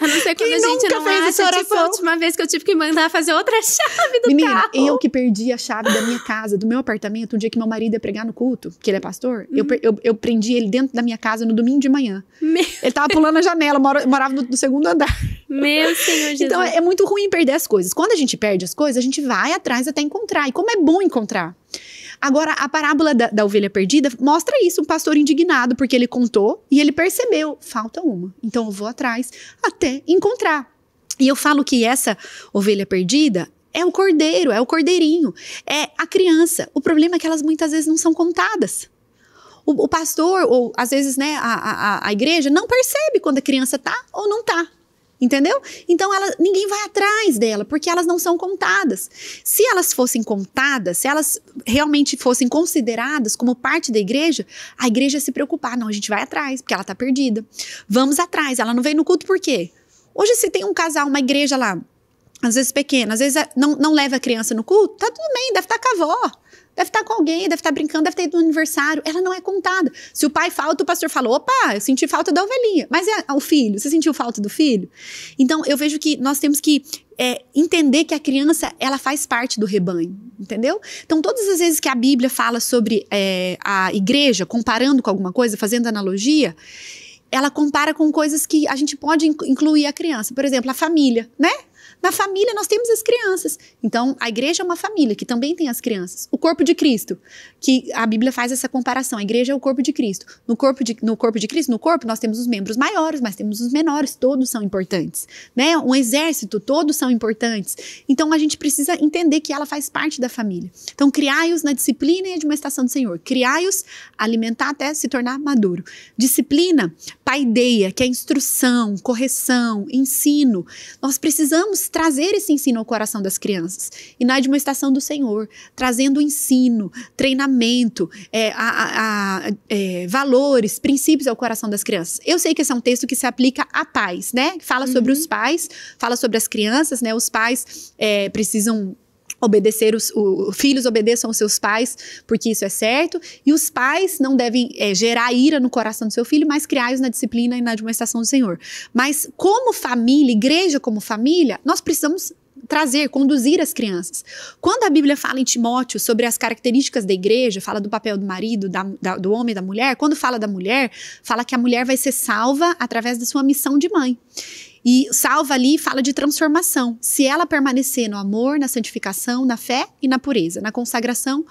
Speaker 2: A não ser quando a gente não fez acha, essa oração. Tipo, a última vez que eu tive que mandar fazer outra chave do Menina, carro. eu que perdi a chave da minha casa, do meu apartamento, um dia que meu marido ia pregar no culto, que ele é pastor, eu, uhum. eu, eu, prendi ele dentro da minha casa no domingo de manhã. Meu ele tava pulando a janela, mora, morava no, no, segundo andar. Meu Senhor então, Jesus. Então é, é muito ruim perder as coisas. Quando a gente perde as coisas, a gente vai atrás até encontrar. E como é bom encontrar. Agora, a parábola da, da ovelha perdida mostra isso, um pastor indignado, porque ele contou e ele percebeu, falta uma. Então eu vou atrás até encontrar. E eu falo que essa ovelha perdida é o cordeiro, é o cordeirinho, é a criança. O problema é que elas muitas vezes não são contadas. O, o pastor, ou às vezes né, a, a, a igreja, não percebe quando a criança tá ou não tá. Entendeu? Então ela, ninguém vai atrás dela, porque elas não são contadas. Se elas fossem contadas, se elas realmente fossem consideradas como parte da igreja, a igreja se preocupar. Não, a gente vai atrás, porque ela está perdida. Vamos atrás. Ela não vem no culto por quê? Hoje, se tem um casal, uma igreja lá, às vezes pequena, às vezes é, não, não leva a criança no culto, tá tudo bem, deve estar tá com a avó. Deve estar tá com alguém, deve estar tá brincando, deve ter ido no aniversário. Ela não é contada. Se o pai falta, o pastor fala: opa, eu senti falta da ovelhinha. Mas é, é o filho, você sentiu falta do filho? Então, eu vejo que nós temos que é, entender que a criança ela faz parte do rebanho, entendeu? Então todas as vezes que a Bíblia fala sobre é, a igreja comparando com alguma coisa, fazendo analogia, ela compara com coisas que a gente pode incluir a criança, por exemplo, a família, né? Na família nós temos as crianças. Então, a igreja é uma família que também tem as crianças. O corpo de Cristo, que a Bíblia faz essa comparação. A igreja é o corpo de Cristo. No corpo de, no corpo de Cristo, no corpo, nós temos os membros maiores, mas temos os menores, todos são importantes. Né? Um exército, todos são importantes. Então, a gente precisa entender que ela faz parte da família. Então, criai-os na disciplina e admoestação do Senhor. Criai-os, alimentar até se tornar maduro. Disciplina, paideia, que é instrução, correção, ensino. Nós precisamos trazer esse ensino ao coração das crianças. E na administração do Senhor, trazendo ensino, treinamento, é, a, a, é, valores, princípios ao coração das crianças. Eu sei que esse é um texto que se aplica a pais, né? Fala uhum. sobre os pais, fala sobre as crianças, né? Os pais é, precisam obedecer os, o, filhos obedeçam aos seus pais porque isso é certo e os pais não devem é, gerar ira no coração do seu filho mas criar os na disciplina e na administração do Senhor mas como família igreja como família nós precisamos trazer, conduzir as crianças. Quando a Bíblia fala em Timóteo sobre as características da igreja, fala do papel do marido, da, da, do homem, da mulher, quando fala da mulher, fala que a mulher vai ser salva através da sua missão de mãe. E salva ali e fala de transformação. Se ela permanecer no amor, na santificação, na fé e na pureza, na consagração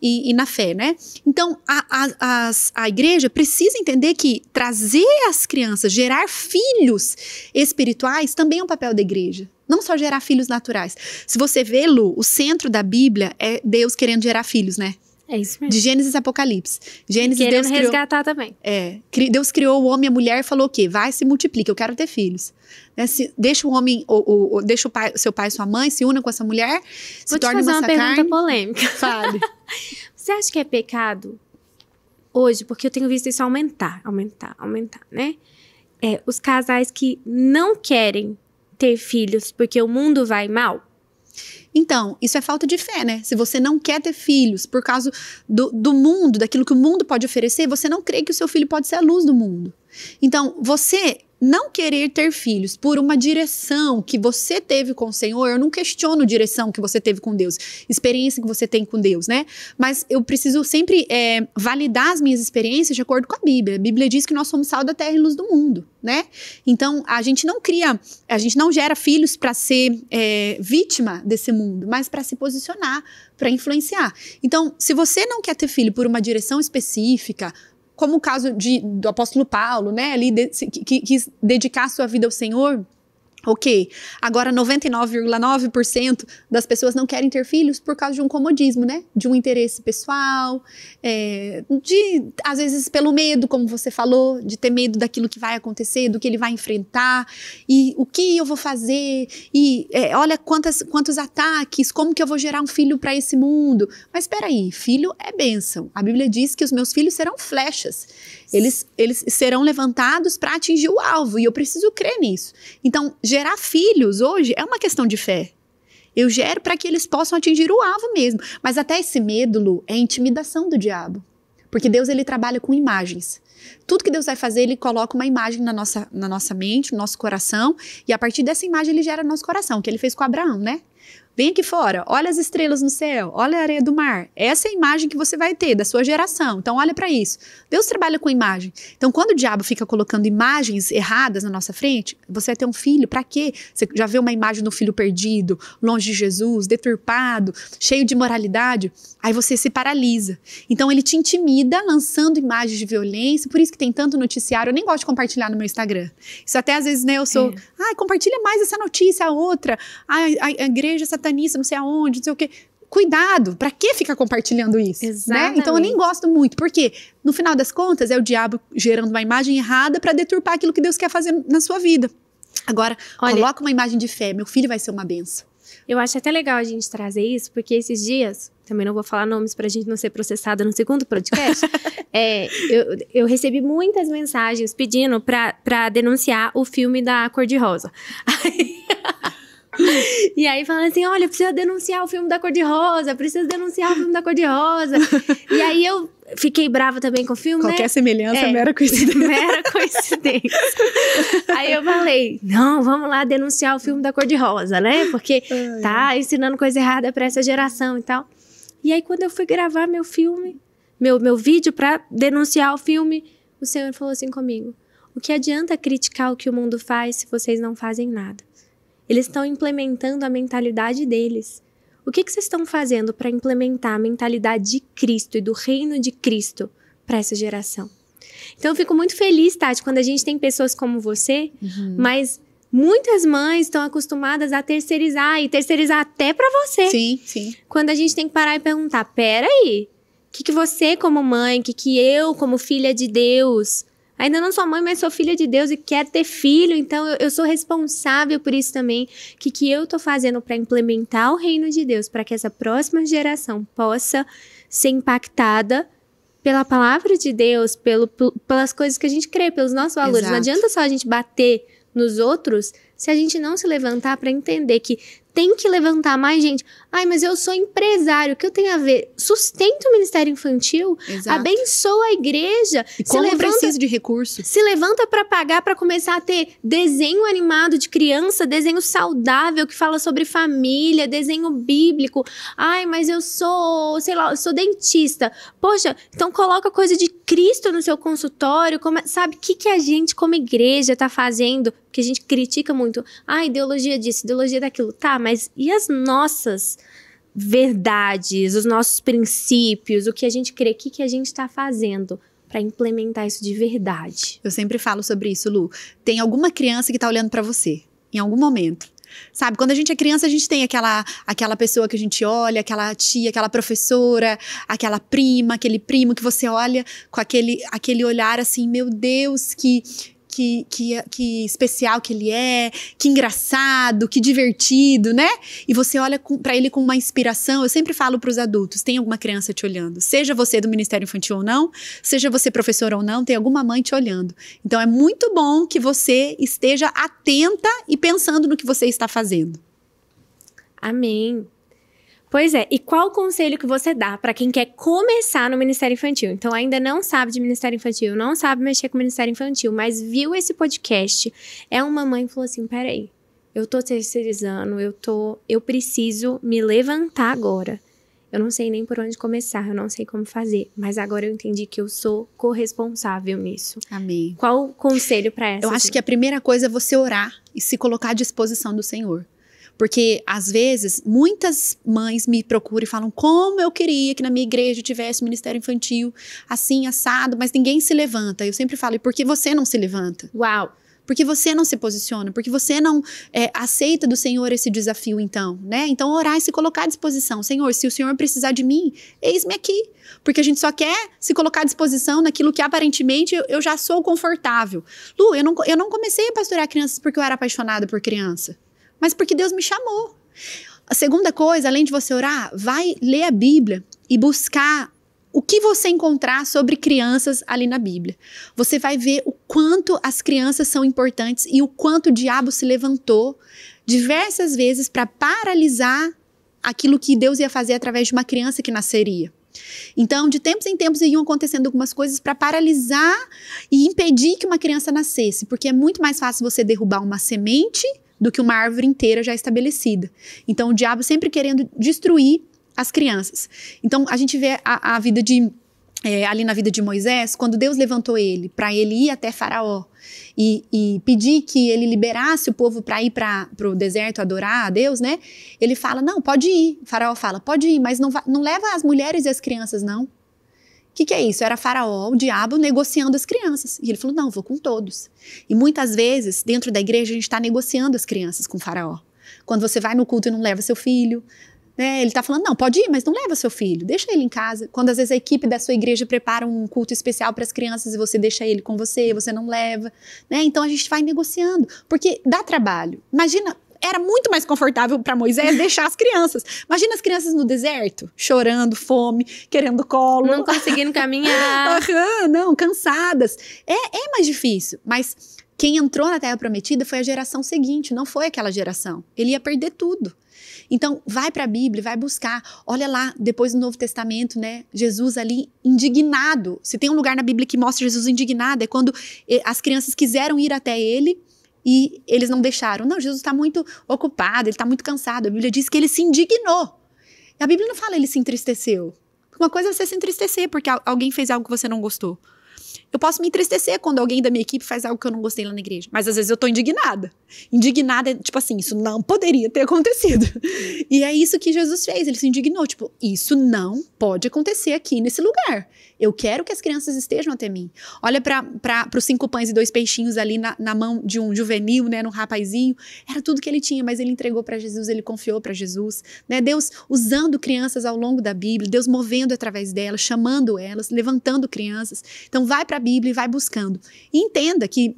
Speaker 2: e, e na fé, né? Então, a, a, a, a igreja precisa entender que trazer as crianças, gerar filhos espirituais também é um papel da igreja. Não só gerar filhos naturais. Se você vê, Lu, o centro da Bíblia é Deus querendo gerar filhos, né? É isso mesmo. De Gênesis e Apocalipse. Gênesis e Deus criou, resgatar também. É. Deus criou o homem e a mulher e falou o quê? Vai, se multiplica, eu quero ter filhos. Né? Se, deixa o homem, ou, ou, ou deixa o pai, seu pai e sua mãe, se unam com essa mulher, Vou se torna fazer uma, uma pergunta carne.
Speaker 1: polêmica. Fale.
Speaker 2: Você acha que é pecado
Speaker 1: hoje? Porque eu tenho visto isso aumentar, aumentar, aumentar, né? É, os
Speaker 2: casais que não querem ter filhos porque o mundo vai mal então, isso é falta de fé, né? Se você não quer ter filhos por causa do, do mundo, daquilo que o mundo pode oferecer, você não crê que o seu filho pode ser a luz do mundo. Então, você não querer ter filhos por uma direção que você teve com o Senhor, eu não questiono a direção que você teve com Deus, experiência que você tem com Deus, né? Mas eu preciso sempre é, validar as minhas experiências de acordo com a Bíblia. A Bíblia diz que nós somos sal da terra e luz do mundo, né? Então a gente não cria, a gente não gera filhos para ser é, vítima desse mundo, mas para se posicionar, para influenciar. Então, se você não quer ter filho por uma direção específica, como o caso de, do apóstolo Paulo, né, ali de, que quis dedicar sua vida ao Senhor, Ok, agora 99,9% das pessoas não querem ter filhos por causa de um comodismo, né? De um interesse pessoal, é, de às vezes pelo medo, como você falou, de ter medo daquilo que vai acontecer, do que ele vai enfrentar e o que eu vou fazer e é, olha quantas, quantos ataques, como que eu vou gerar um filho para esse mundo? Mas espera aí, filho é bênção. A Bíblia diz que os meus filhos serão flechas. Eles, eles serão levantados para atingir o alvo. E eu preciso crer nisso. Então, gerar filhos hoje é uma questão de fé. Eu gero para que eles possam atingir o alvo mesmo. Mas até esse medo, Lu, é intimidação do diabo. Porque Deus ele trabalha com imagens. Tudo que Deus vai fazer, ele coloca uma imagem na nossa, na nossa mente, no nosso coração, e a partir dessa imagem ele gera nosso coração, que ele fez com Abraão, né? Vem aqui fora, olha as estrelas no céu, olha a areia do mar. Essa é a imagem que você vai ter da sua geração. Então olha para isso. Deus trabalha com imagem. Então quando o diabo fica colocando imagens erradas na nossa frente, você vai ter um filho, para quê? Você já vê uma imagem do filho perdido, longe de Jesus, deturpado, cheio de moralidade, aí você se paralisa. Então ele te intimida lançando imagens de violência, por isso que tem tanto noticiário, eu nem gosto de compartilhar no meu Instagram. Isso até às vezes, né, eu sou, é. ah, compartilha mais essa notícia, a outra, Ai, a, a igreja essa satanista, não sei aonde, não sei o quê cuidado, para que ficar compartilhando isso? Né? Então eu nem gosto muito, porque no final das contas é o diabo gerando uma imagem errada para deturpar aquilo que Deus quer fazer na sua vida. Agora, Olha, coloca uma imagem de fé, meu filho vai ser uma benção. Eu acho até legal
Speaker 1: a gente trazer isso, porque esses dias, também não vou falar nomes para a gente não ser processada no segundo podcast, é, eu, eu, recebi muitas mensagens pedindo para denunciar o filme da Cor-de-Rosa. Aí, e aí falando assim: olha, precisa denunciar o filme da Cor-de-Rosa, precisa denunciar o filme da Cor-de-Rosa. e aí eu fiquei brava também com o filme. Qualquer né? semelhança, é, mera coincidência. Mera coincidência. aí eu falei: não, vamos lá denunciar o filme da Cor-de-Rosa, né? Porque Ai. tá ensinando coisa errada para essa geração e tal. E aí, quando eu fui gravar meu filme, meu, meu vídeo para denunciar o filme, o senhor falou assim comigo: o que adianta criticar o que o mundo faz se vocês não fazem nada? Eles estão implementando a mentalidade deles. O que, que vocês estão fazendo para implementar a mentalidade de Cristo e do reino de Cristo para essa geração? Então eu fico muito feliz, Tati, quando a gente tem pessoas como você, uhum. mas muitas mães estão acostumadas a terceirizar e terceirizar até para você. Sim, sim. Quando a gente tem que parar e perguntar, peraí, o que, que você como mãe, o que, que eu como filha de Deus Ainda não sou mãe, mas sou filha de Deus e quero ter filho, então eu, eu sou responsável por isso também. O que, que eu estou fazendo para implementar o reino de Deus, para que essa próxima geração possa ser impactada pela palavra de Deus, pelo, pelas coisas que a gente crê, pelos nossos valores. Exato. Não adianta só a gente bater nos outros se a gente não se levantar para entender que tem que levantar mais gente. Ai, mas eu sou empresário, o que eu tenho a ver? Sustenta o Ministério Infantil, Exato. abençoa a igreja. E como levanta, precisa de recurso? Se levanta para pagar para começar a ter desenho animado de criança, desenho saudável que fala sobre família, desenho bíblico. Ai, mas eu sou, sei lá, eu sou dentista. Poxa, então coloca coisa de Cristo no seu consultório, como, é, sabe? O que, que a gente, como igreja, está fazendo? Porque a gente critica muito. Ah, ideologia disso, ideologia daquilo. Tá, mas e as nossas verdades, os nossos princípios, o que a gente crê, o que, que a gente está
Speaker 2: fazendo? para implementar isso de verdade. Eu sempre falo sobre isso, Lu. Tem alguma criança que está olhando para você em algum momento Sabe? Quando a gente é criança, a gente tem aquela, aquela pessoa que a gente olha, aquela tia, aquela professora, aquela prima, aquele primo que você olha com aquele, aquele olhar assim, meu Deus, que que, que, que especial que ele é, que engraçado, que divertido, né? E você olha para ele com uma inspiração. Eu sempre falo para os adultos: tem alguma criança te olhando, seja você do Ministério Infantil ou não, seja você professor ou não, tem alguma mãe te olhando. Então é muito bom que você esteja atenta e pensando no que você está fazendo. Amém.
Speaker 1: Pois é, e qual o conselho que você dá para quem quer começar no Ministério Infantil? Então ainda não sabe de Ministério Infantil, não sabe mexer com o Ministério Infantil, mas viu esse podcast, é uma mãe que falou assim: peraí, eu tô terceirizando, eu tô, eu preciso me levantar agora. Eu não sei nem por onde começar, eu não sei como fazer, mas agora eu entendi
Speaker 2: que eu sou corresponsável nisso. Amém. Qual o conselho para essa? Eu acho gente? que a primeira coisa é você orar e se colocar à disposição do Senhor. Porque, às vezes, muitas mães me procuram e falam como eu queria que na minha igreja tivesse o ministério infantil, assim, assado, mas ninguém se levanta. Eu sempre falo, e por que você não se levanta? Uau! Porque você não se posiciona, porque você não é, aceita do Senhor esse desafio, então, né? Então, orar e se colocar à disposição. Senhor, se o Senhor precisar de mim, eis-me aqui. Porque a gente só quer se colocar à disposição naquilo que aparentemente eu, eu já sou confortável. Lu, eu não, eu não comecei a pastorear crianças porque eu era apaixonada por criança mas porque Deus me chamou. A segunda coisa, além de você orar, vai ler a Bíblia e buscar o que você encontrar sobre crianças ali na Bíblia. Você vai ver o quanto as crianças são importantes e o quanto o diabo se levantou diversas vezes para paralisar aquilo que Deus ia fazer através de uma criança que nasceria. Então, de tempos em tempos iam acontecendo algumas coisas para paralisar e impedir que uma criança nascesse, porque é muito mais fácil você derrubar uma semente do que uma árvore inteira já estabelecida. Então, o diabo sempre querendo destruir as crianças. Então, a gente vê a, a vida de. É, ali na vida de Moisés, quando Deus levantou ele para ele ir até Faraó e, e, pedir que ele liberasse o povo para ir para o deserto adorar a Deus, né? Ele fala: Não, pode ir. faraó fala: Pode ir, mas não, não leva as mulheres e as crianças, não. O que, que, é isso? Era Faraó, o diabo, negociando as crianças. E ele falou: não, vou com todos. E muitas vezes, dentro da igreja, a gente está negociando as crianças com Faraó. Quando você vai no culto e não leva seu filho, né, ele está falando: não, pode ir, mas não leva seu filho, deixa ele em casa. Quando às vezes a equipe da sua igreja prepara um culto especial para as crianças e você deixa ele com você, você não leva. Né? Então a gente vai negociando, porque dá trabalho. Imagina era muito mais confortável para Moisés deixar as crianças. Imagina as crianças no deserto, chorando, fome, querendo colo. Não conseguindo caminhar. Aham, não, cansadas. É, é mais difícil, mas quem entrou na Terra Prometida foi a geração seguinte, não foi aquela geração. Ele ia perder tudo. Então, vai para a Bíblia, vai buscar. Olha lá, depois do Novo Testamento, né? Jesus ali indignado. Se tem um lugar na Bíblia que mostra Jesus indignado, é quando eh, as crianças quiseram ir até ele e eles não deixaram. Não, Jesus está muito ocupado, ele está muito cansado. A Bíblia diz que ele se indignou. A Bíblia não fala ele se entristeceu. Uma coisa é você se entristecer porque alguém fez algo que você não gostou. Eu posso me entristecer quando alguém da minha equipe faz algo que eu não gostei lá na igreja. Mas às vezes eu tô indignada. Indignada, tipo assim, isso não poderia ter acontecido. E é isso que Jesus fez. Ele se indignou. Tipo, isso não pode acontecer aqui nesse lugar. Eu quero que as crianças estejam até mim. Olha para os cinco pães e dois peixinhos ali na, na mão de um juvenil, né? Num rapazinho. Era tudo que ele tinha, mas ele entregou para Jesus, ele confiou para Jesus. Né? Deus usando crianças ao longo da Bíblia, Deus movendo através delas, chamando elas, levantando crianças. Então vai para Bíblia e vai buscando. E entenda que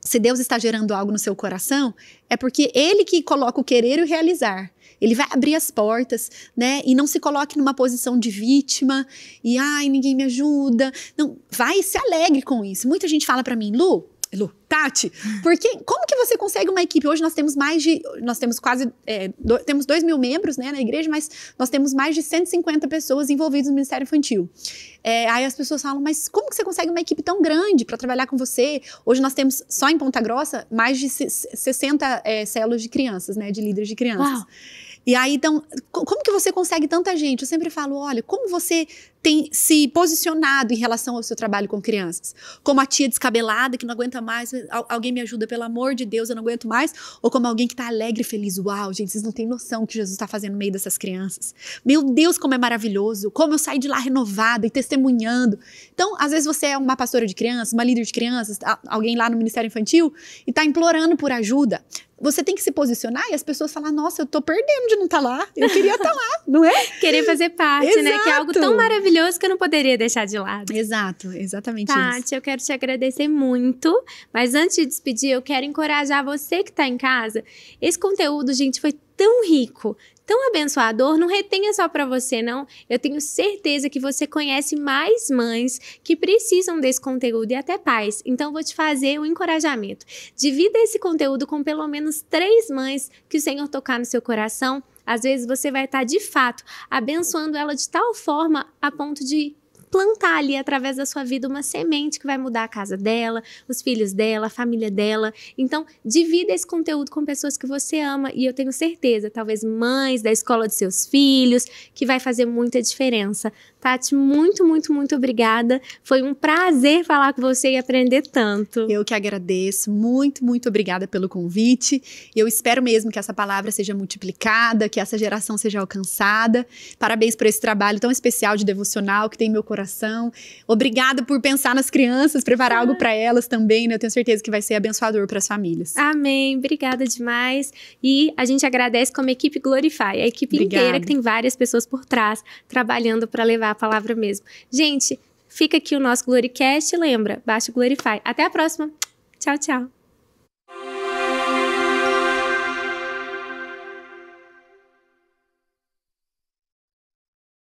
Speaker 2: se Deus está gerando algo no seu coração, é porque Ele que coloca o querer e o realizar. Ele vai abrir as portas, né? E não se coloque numa posição de vítima e ai, ninguém me ajuda. Não, vai e se alegre com isso. Muita gente fala para mim, Lu, Lu, Tati, porque como que você consegue uma equipe? Hoje nós temos mais de, nós temos quase, é, do, temos 2 mil membros né, na igreja, mas nós temos mais de 150 pessoas envolvidas no Ministério Infantil. É, aí as pessoas falam, mas como que você consegue uma equipe tão grande para trabalhar com você? Hoje nós temos, só em Ponta Grossa, mais de 60 é, células de crianças, né, de líderes de crianças. Uau. E aí, então, como que você consegue tanta gente? Eu sempre falo, olha, como você tem se posicionado em relação ao seu trabalho com crianças? Como a tia descabelada que não aguenta mais, alguém me ajuda, pelo amor de Deus, eu não aguento mais? Ou como alguém que está alegre e feliz, uau, gente, vocês não têm noção o que Jesus está fazendo no meio dessas crianças. Meu Deus, como é maravilhoso, como eu saí de lá renovada e testemunhando. Então, às vezes você é uma pastora de crianças, uma líder de crianças, alguém lá no Ministério Infantil e está implorando por ajuda você tem que se posicionar e as pessoas falar nossa, eu tô perdendo de não estar tá lá, eu queria estar tá lá, não é? Querer fazer parte, Exato. né? Que é algo tão
Speaker 1: maravilhoso que eu não poderia deixar de lado. Exato, exatamente Tati, isso. eu quero te agradecer muito, mas antes de despedir, eu quero encorajar você que tá em casa. Esse conteúdo, gente, foi tão rico, Tão abençoador, não retenha só para você, não. Eu tenho certeza que você conhece mais mães que precisam desse conteúdo e até pais. Então, vou te fazer um encorajamento. Divida esse conteúdo com pelo menos três mães que o Senhor tocar no seu coração. Às vezes você vai estar tá, de fato abençoando ela de tal forma a ponto de plantar ali através da sua vida uma semente que vai mudar a casa dela, os filhos dela, a família dela. Então, divida esse conteúdo com pessoas que você ama e eu tenho certeza, talvez mães da escola de seus filhos, que vai fazer muita diferença Paty, muito, muito, muito obrigada.
Speaker 2: Foi um prazer falar com você e aprender tanto. Eu que agradeço. Muito, muito obrigada pelo convite. Eu espero mesmo que essa palavra seja multiplicada, que essa geração seja alcançada. Parabéns por esse trabalho tão especial de devocional que tem meu coração. Obrigada por pensar nas crianças, preparar ah. algo para elas também. Né? Eu tenho certeza que vai ser abençoador para as famílias. Amém. Obrigada demais. E a gente agradece como equipe Glorify, a equipe obrigada. inteira
Speaker 1: que tem várias pessoas por trás trabalhando para levar palavra mesmo. Gente, fica aqui o nosso Gloricast. Lembra, baixa o Glorify. Até a próxima. Tchau, tchau.